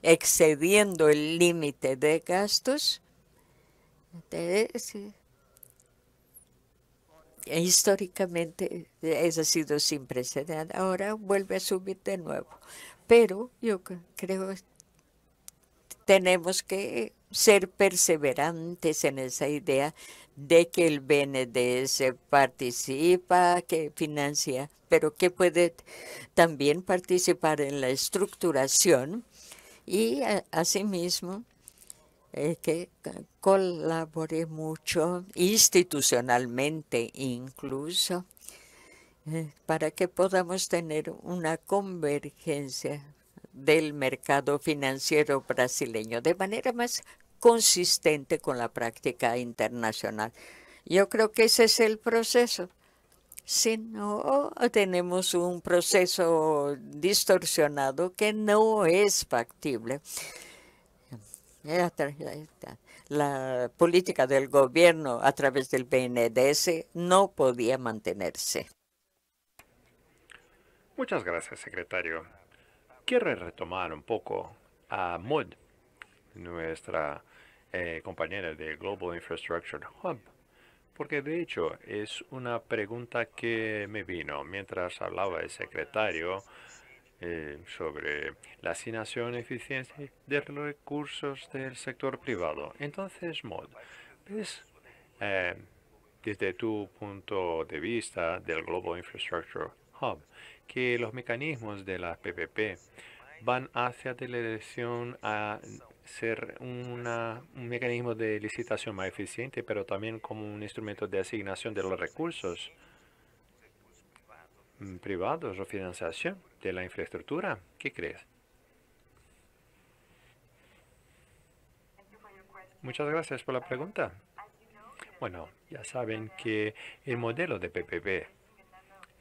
excediendo el límite de gastos, e históricamente eso ha sido sin precedentes. Ahora vuelve a subir de nuevo. Pero yo creo que tenemos que ser perseverantes en esa idea de que el BNDES participa, que financia, pero que puede también participar en la estructuración y asimismo eh, que colabore mucho institucionalmente incluso para que podamos tener una convergencia del mercado financiero brasileño de manera más consistente con la práctica internacional. Yo creo que ese es el proceso. Si no, tenemos un proceso distorsionado que no es factible. La política del gobierno a través del BNDS no podía mantenerse. Muchas gracias, secretario. Quiero retomar un poco a Maud, nuestra eh, compañera de Global Infrastructure Hub, porque de hecho es una pregunta que me vino mientras hablaba el secretario eh, sobre la asignación eficiente de los recursos del sector privado. Entonces, Maud, ¿ves eh, desde tu punto de vista del Global Infrastructure Hub que los mecanismos de la PPP van hacia la elección a ser un mecanismo de licitación más eficiente, pero también como un instrumento de asignación de los recursos mm, privados o financiación de la infraestructura. ¿Qué crees? Muchas gracias por la pregunta. Bueno, ya saben que el modelo de PPP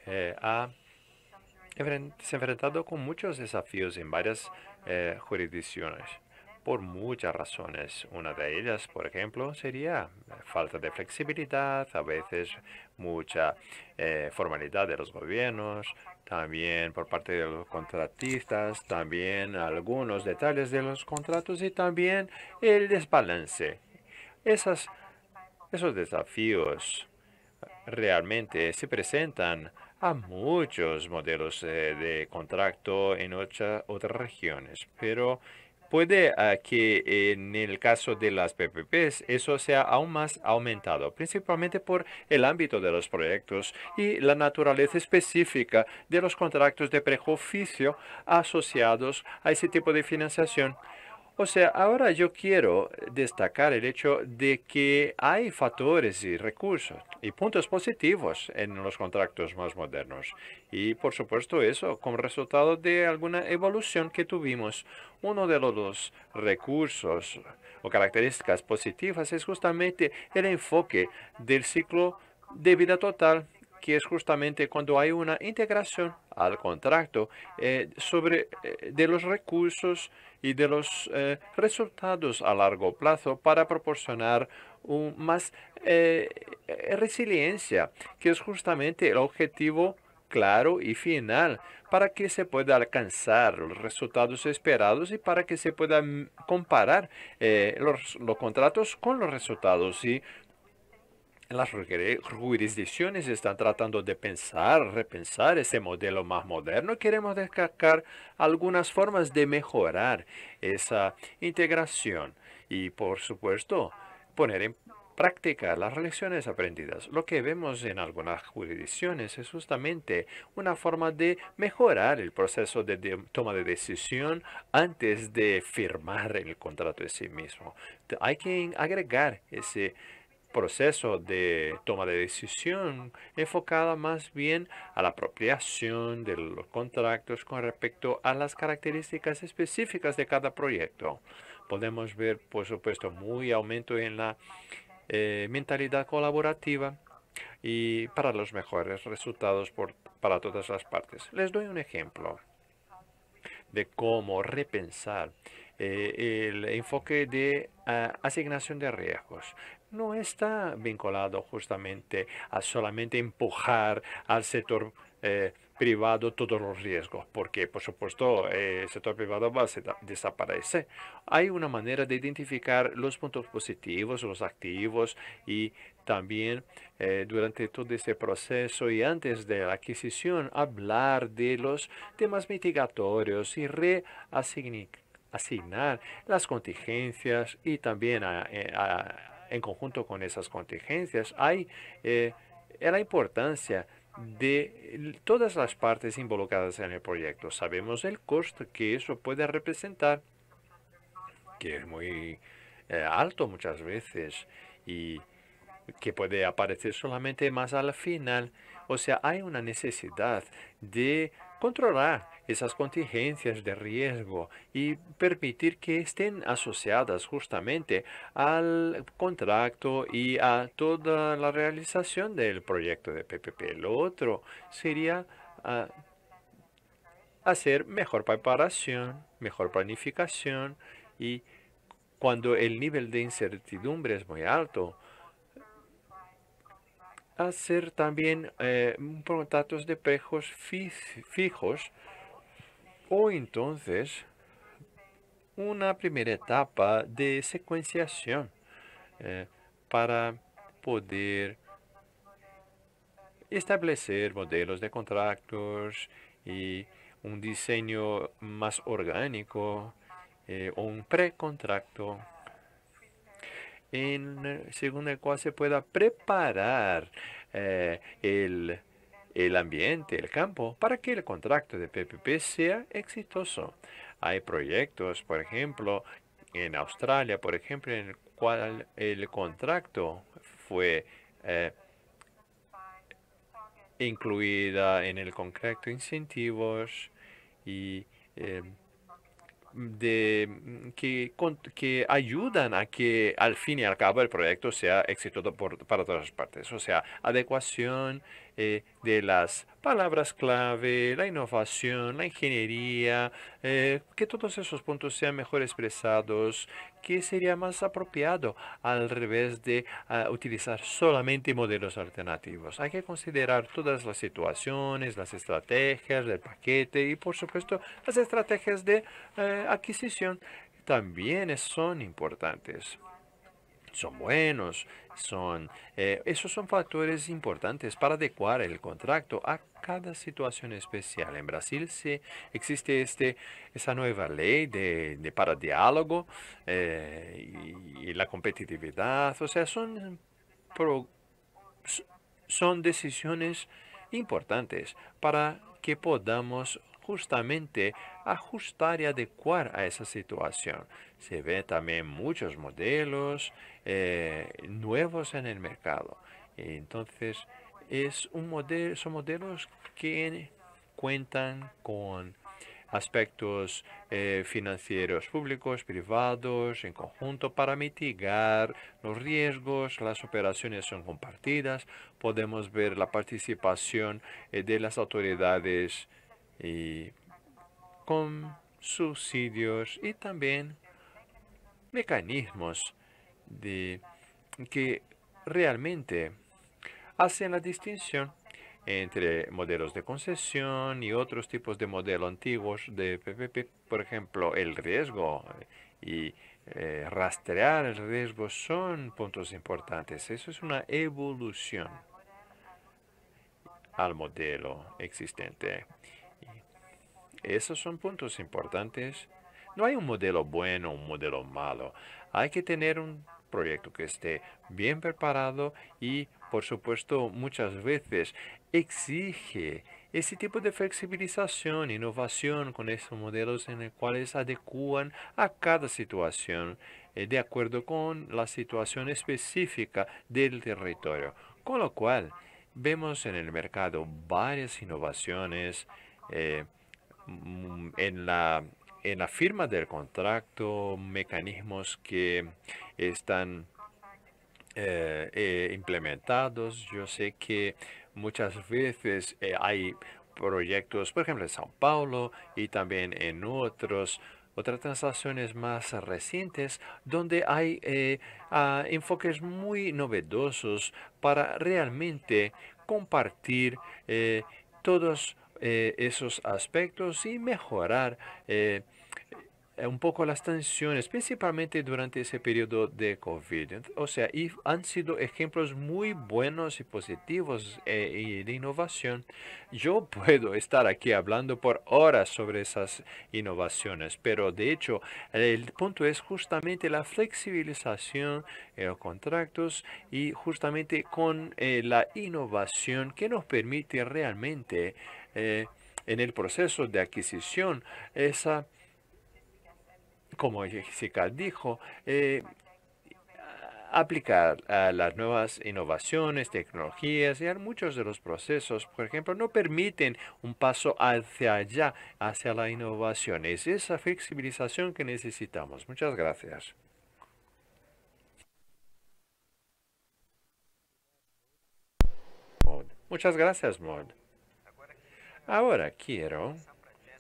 eh, ha se ha enfrentado con muchos desafíos en varias eh, jurisdicciones por muchas razones. Una de ellas, por ejemplo, sería eh, falta de flexibilidad, a veces mucha eh, formalidad de los gobiernos, también por parte de los contratistas, también algunos detalles de los contratos y también el desbalance. esos desafíos realmente se presentan a muchos modelos eh, de contrato en otras regiones, pero puede ah, que en el caso de las PPPs eso sea aún más aumentado, principalmente por el ámbito de los proyectos y la naturaleza específica de los contratos de prejuicio asociados a ese tipo de financiación. O sea, ahora yo quiero eh, destacar el hecho de que hay factores y recursos y puntos positivos en los contratos más modernos. Y por supuesto eso como resultado de alguna evolución que tuvimos. Uno de los recursos o características positivas es justamente el enfoque del ciclo de vida total que es justamente cuando hay una integración al contrato eh, sobre eh, de los recursos y de los eh, resultados a largo plazo para proporcionar más eh, resiliencia, que es justamente el objetivo claro y final para que se pueda alcanzar los resultados esperados y para que se pueda comparar eh, los, los, contratos con los resultados y las jurisdicciones están tratando de pensar, repensar ese modelo más moderno. Queremos destacar algunas formas de mejorar esa integración y, por supuesto, poner en práctica las lecciones aprendidas. Lo que vemos en algunas jurisdicciones es justamente una forma de mejorar el proceso de, de toma de decisión antes de firmar el contrato en sí mismo. Hay que agregar ese proceso de toma de decisión enfocada más bien a la apropiación de los contratos con respecto a las características específicas de cada proyecto. Podemos ver, por supuesto, muy aumento en la eh, mentalidad colaborativa y para los mejores resultados para todas las partes. Les doy un ejemplo de cómo repensar eh, el enfoque de ah, asignación de riesgos no está vinculado justamente a solamente empujar al sector eh, privado todos los riesgos, porque por supuesto eh, el sector privado va a desaparecer. Hay una manera de identificar los puntos positivos, los activos y también eh, durante todo este proceso y antes de la adquisición hablar de los temas mitigatorios y reasignar asignar las contingencias y también a en conjunto con esas contingencias, hay eh, eh, la importancia de todas las partes involucradas en el proyecto. Sabemos el costo que eso puede representar, que es muy eh, alto muchas veces y que puede aparecer solamente más al final. O sea, hay una necesidad de controlar esas contingencias de riesgo y permitir que estén asociadas justamente al contrato y a toda la realización del proyecto de PPP. Lo otro sería ah, hacer mejor preparación, mejor planificación y cuando el nivel de incertidumbre es muy alto, hacer también contratos eh, de pejos fijos o entonces una primera etapa de secuenciación eh, para poder establecer modelos de contratos y un diseño más orgánico eh, o un precontracto en, eh, según el cual se pueda preparar eh, el, ambiente, el campo, para que el contrato de PPP sea exitoso. Hay proyectos, por ejemplo, en Australia, por ejemplo, en el cual el contrato fue eh, incluida en el concreto incentivos y de, mm, que, que ayudan a que al fin y al cabo el proyecto sea exitoso para todas las partes. O sea, adecuación, eh, de las palabras clave, la innovación, la ingeniería, eh, que todos esos puntos sean mejor expresados, que sería más apropiado al revés de ah, utilizar solamente modelos alternativos. Hay que considerar todas las situaciones, las estrategias del paquete y por supuesto las estrategias de eh, adquisición también son importantes son buenos, son, eh, esos son factores importantes para adecuar el contrato a cada situación especial. En Brasil sí, existe este, esa nueva ley de, para diálogo eh, y, la competitividad, o sea, son, son decisiones importantes para que podamos justamente ajustar y adecuar a esa situación. Se ven también muchos modelos eh, nuevos en el mercado. Entonces, es un modelo, son modelos que cuentan con aspectos eh, financieros públicos, privados, en conjunto para mitigar los riesgos. Las operaciones son compartidas. Podemos ver la participación eh, de las autoridades y con subsidios y también mecanismos de que realmente hacen la distinción entre modelos de concesión y otros tipos de modelos antiguos de PPP, por ejemplo, el riesgo y eh, rastrear el riesgo son puntos importantes. Eso es una evolución al modelo existente. Esos son puntos importantes. No hay un modelo bueno o un modelo malo. Hay que tener un proyecto que esté bien preparado y, por supuesto, muchas veces exige ese tipo de flexibilización, innovación con esos modelos en los cuales adecúan a cada situación eh, de acuerdo con la situación específica del territorio. Con lo cual, vemos en el mercado varias innovaciones eh, Mm, en la, en la firma del contrato mecanismos que están eh, eh, implementados. Yo sé que muchas veces eh, hay proyectos, por ejemplo, en Sao Paulo y también en otros otras transacciones más recientes donde hay ah, enfoques muy novedosos para realmente compartir eh, todos eh, esos aspectos y mejorar eh, eh, un poco las tensiones, principalmente durante ese periodo de COVID. O sea, han sido ejemplos muy buenos y positivos de innovación. Yo puedo estar aquí hablando por horas sobre esas innovaciones, pero de hecho el punto es justamente la flexibilización en los contratos y justamente con la innovación que nos permite realmente eh, en el proceso de adquisición. Esa, como Jessica dijo, eh, aplicar a las nuevas innovaciones, tecnologías y muchos de los procesos, por ejemplo, no permiten un paso hacia allá, hacia la innovación. Es esa flexibilización que necesitamos. Muchas gracias. Muchas gracias, Maud. Ahora quiero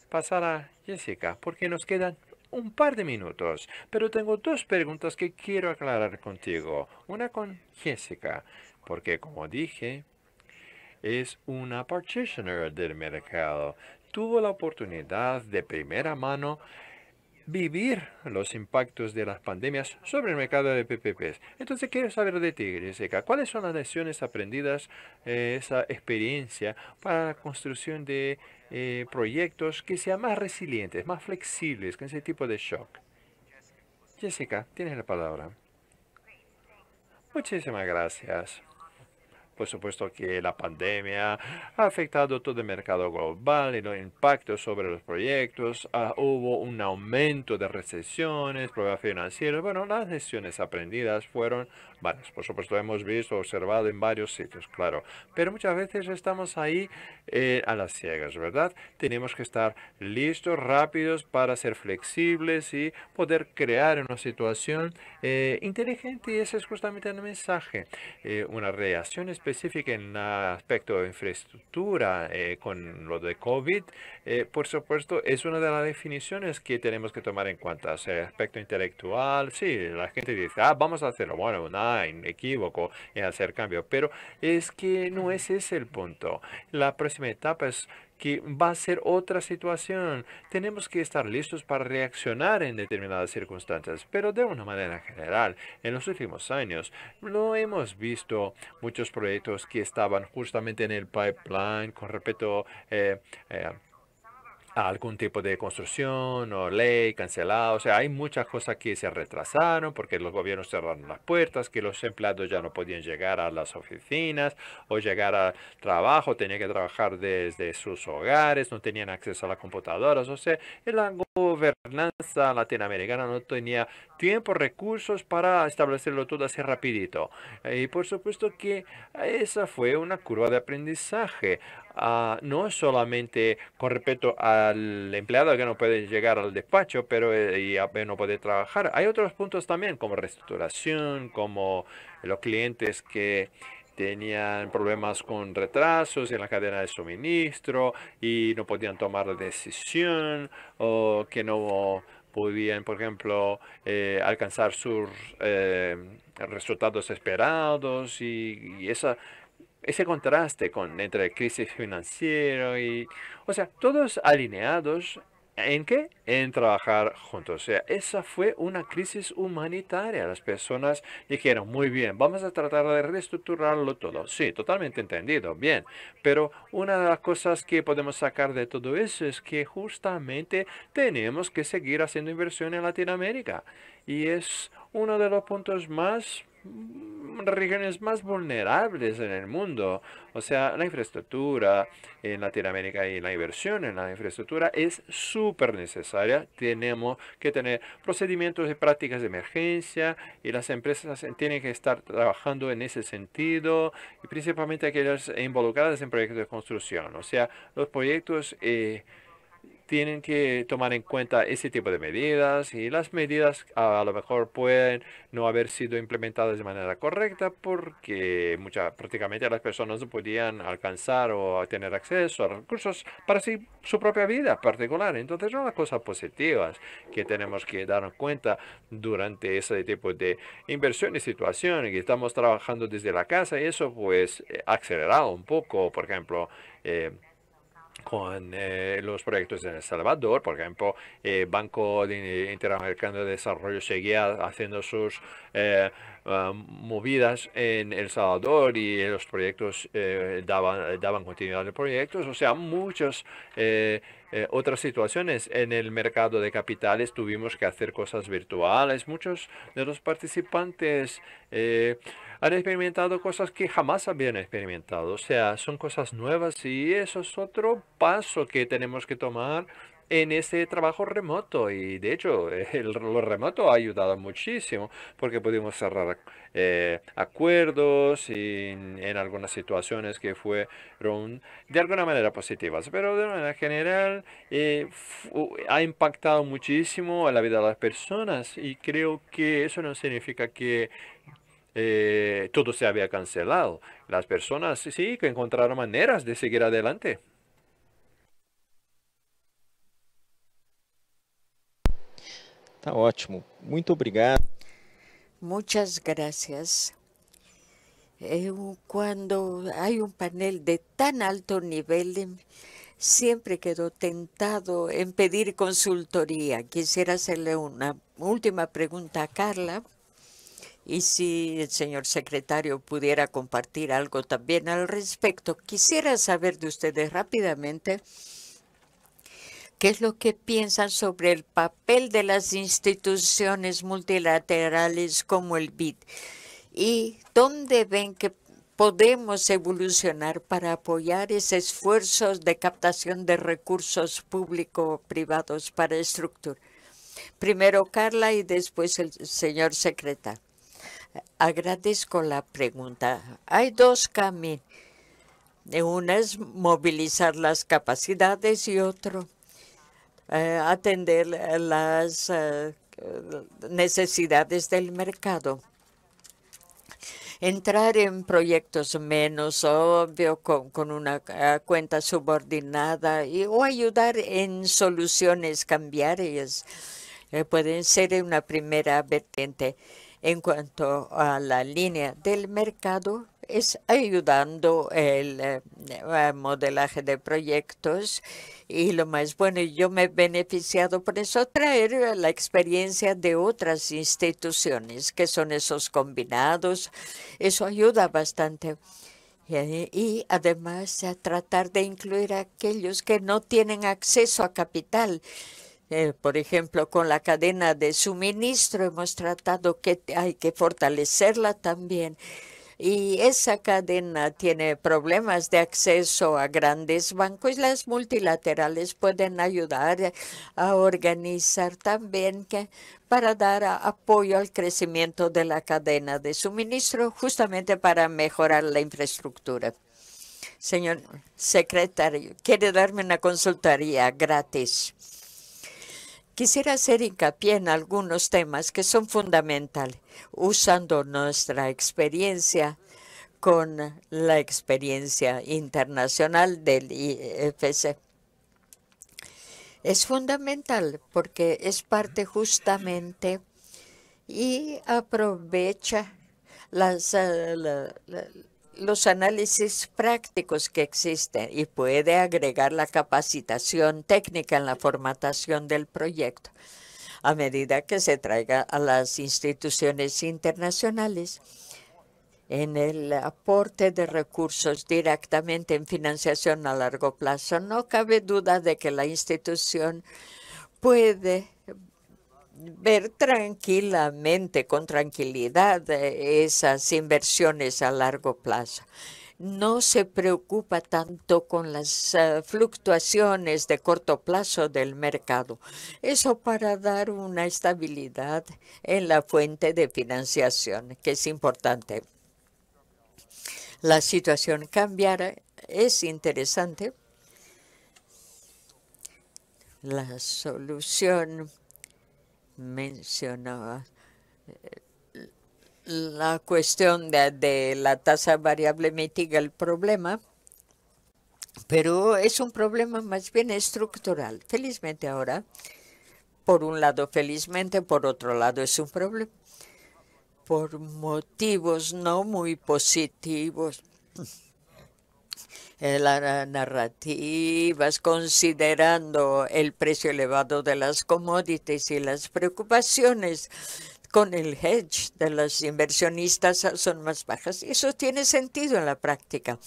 pasar a Jessica porque nos quedan un par de minutos, pero tengo dos preguntas que quiero aclarar contigo. Una con Jessica, porque como dije, es una partitioner del mercado. Tuvo la oportunidad de primera mano vivir los impactos de las pandemias sobre el mercado de PPPs. Entonces quiero saber de ti, Jessica, ¿cuáles son las lecciones aprendidas, eh, esa experiencia para la construcción de eh, proyectos que sean más resilientes, más flexibles con ese tipo de shock? Jessica, tienes la palabra. Muchísimas gracias. Por supuesto que la pandemia ha afectado todo el mercado global y los impactos sobre los proyectos. Ah, hubo un aumento de recesiones, problemas financieros. Bueno, las lecciones aprendidas fueron bueno, por supuesto, hemos visto, observado en varios sitios, claro, pero muchas veces estamos ahí eh, a las ciegas, ¿verdad? Tenemos que estar listos, rápidos para ser flexibles y poder crear una situación eh, inteligente y ese es justamente el mensaje. Eh, una reacción específica en aspecto de infraestructura con lo de COVID eh, por supuesto, es una de las definiciones que tenemos que tomar en cuenta. O aspecto intelectual, sí, la gente dice, ah, vamos a hacerlo. Bueno, nada, ah", equívoco en hacer cambio. Pero es que no es ese el punto. La próxima etapa es que va a ser otra situación. Tenemos que estar listos para reaccionar en determinadas circunstancias, pero de una manera general, en los últimos años no hemos visto muchos proyectos que estaban justamente en el pipeline con respecto a... Eh, eh, algún tipo de construcción o ley cancelada. O sea, hay muchas cosas que se retrasaron porque los gobiernos cerraron las puertas, que los empleados ya no podían llegar a las oficinas o llegar al trabajo, tenían que trabajar desde sus hogares, no tenían acceso a las computadoras. O sea, la gobernanza latinoamericana no tenía tiempo, recursos para establecerlo todo así rapidito. Y por supuesto que esa fue una curva de aprendizaje. Ah, no solamente con respecto al empleado que no puede llegar al despacho pero eh, y, eh, no puede trabajar. Hay otros puntos también como reestructuración, como los clientes que tenían problemas con retrasos en la cadena de suministro y no podían tomar decisión o que no podían, por ejemplo, eh, alcanzar sus resultados esperados y, esa ese contraste con, entre crisis financiera y... O sea, todos alineados ¿En qué? En trabajar juntos. O sea, esa fue una crisis humanitaria. Las personas dijeron, muy bien, vamos a tratar de reestructurarlo todo. Sí, totalmente entendido, bien. Pero una de las cosas que podemos sacar de todo eso es que justamente tenemos que seguir haciendo inversión en Latinoamérica. Y es uno de los puntos más regiones más vulnerables en el mundo. O sea, la infraestructura en Latinoamérica y la inversión en la infraestructura es súper necesaria. Tenemos que tener procedimientos y prácticas de emergencia y las empresas tienen que estar trabajando en ese sentido y principalmente aquellas involucradas en proyectos de construcción. O sea, los proyectos... Eh, tienen que tomar en cuenta ese tipo de medidas y las medidas a, lo mejor pueden no haber sido implementadas de manera correcta porque muchas prácticamente las personas no podían alcanzar o tener acceso a recursos para su propia vida particular. Entonces son las cosas positivas que tenemos que dar en cuenta durante ese tipo de inversión y situación que estamos trabajando desde la casa y eso pues eh, acelerado un poco, por ejemplo, eh, con eh, los proyectos en El Salvador, por ejemplo, el eh, Banco Interamericano de Desarrollo seguía haciendo sus eh, movidas en El Salvador y los proyectos daban, daban continuidad de proyectos, o sea, muchas otras situaciones en el mercado de capitales tuvimos que hacer cosas virtuales, muchos de los participantes han experimentado cosas que jamás habían experimentado. O sea, son cosas nuevas y eso es otro paso que tenemos que tomar en este trabajo remoto y de hecho el, lo remoto ha ayudado muchísimo porque pudimos cerrar eh, acuerdos y en algunas situaciones que fueron de alguna manera positivas pero de manera general eh, ha impactado muchísimo a la vida de las personas y creo que eso no significa que eh, todo se había cancelado. Las personas sí que encontraron maneras de seguir adelante. Está ótimo. Muchas gracias. Muchas eh, gracias. cuando hay un panel de tan alto nivel, em, siempre quedo tentado en pedir consultoría. Quisiera hacerle una última pregunta a Carla. Y si el señor secretario pudiera compartir algo también al respecto, quisiera saber de ustedes rápidamente qué es lo que piensan sobre el papel de las instituciones multilaterales como el BID y dónde ven que podemos evolucionar para apoyar esos esfuerzos de captación de recursos público-privados para estructura. Primero Carla y después el señor secretario. Agradezco la pregunta. Hay dos caminos. Una es movilizar las capacidades y otro eh, atender las eh, necesidades del mercado. Entrar en proyectos menos obvios con, una eh, cuenta subordinada o ayudar en soluciones cambiarias pueden ser una primera vertiente en cuanto a la línea del mercado es ayudando el, eh, eh, modelaje de proyectos y lo más bueno, yo me he beneficiado por eso, traer la experiencia de otras instituciones que son esos combinados, eso ayuda bastante. Y además a tratar de incluir a aquellos que no tienen acceso a capital eh, por ejemplo, con la cadena de suministro hemos tratado que hay que fortalecerla también. Y esa cadena tiene problemas de acceso a grandes bancos. Las multilaterales pueden ayudar a organizar también que, para dar apoyo al crecimiento de la cadena de suministro, justamente para mejorar la infraestructura. Señor secretario, ¿quiere darme una consultaría gratis? Quisiera hacer hincapié en algunos temas que son fundamentales, usando nuestra experiencia con la experiencia internacional del IFC. Es fundamental porque es parte justamente y aprovecha las, eh, los análisis prácticos que existen y puede agregar la capacitación técnica en la formatación del proyecto a medida que se traiga a las instituciones internacionales en el aporte de recursos directamente en financiación a largo plazo. No cabe duda de que la institución puede ver tranquilamente, con tranquilidad, eh, esas inversiones a largo plazo. No se preocupa tanto con las eh, fluctuaciones de corto plazo del mercado. Eso para dar una estabilidad en la fuente de financiación, que es importante. La situación cambiará. Es interesante la solución mencionaba la cuestión de, la tasa variable mitiga el problema, pero es un problema más bien estructural. Felizmente ahora, por un lado felizmente, por otro lado es un problema por motivos no muy positivos las narrativas, considerando el precio elevado de las commodities y las preocupaciones con el hedge de los inversionistas ah, son más bajas. Eso tiene sentido en la práctica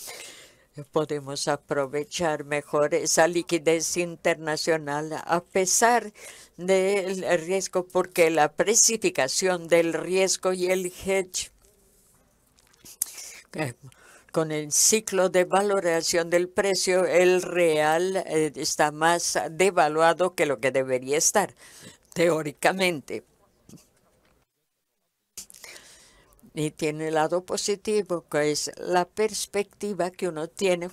podemos aprovechar mejor esa liquidez internacional a pesar del riesgo, porque la precificación del riesgo y el hedge eh, con el ciclo de valoración del precio, el real eh, está más devaluado que lo que debería estar, teóricamente. Y tiene el lado positivo, que es la perspectiva que uno tiene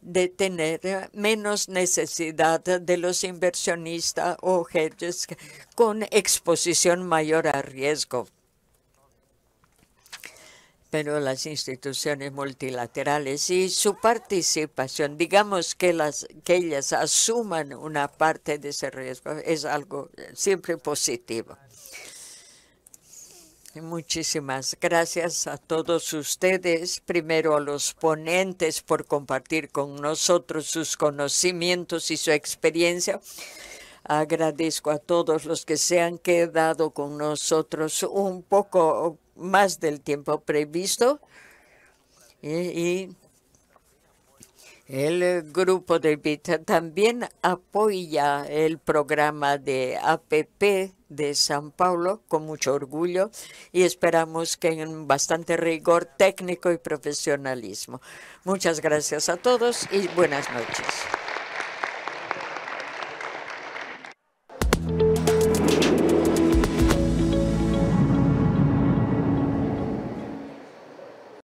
de tener menos necesidad de los inversionistas o hedges con exposición mayor a riesgo pero las instituciones multilaterales y su participación, digamos que, las, que ellas asuman una parte de ese riesgo, es algo eh, siempre positivo. Muchísimas gracias a todos ustedes, primero a los ponentes por compartir con nosotros sus conocimientos y su experiencia. Agradezco a todos los que se han quedado con nosotros un poco más del tiempo previsto y, el grupo de Vita también apoya el programa de APP de San Paulo con mucho orgullo y esperamos que en bastante rigor técnico y profesionalismo. Muchas gracias a todos y buenas noches.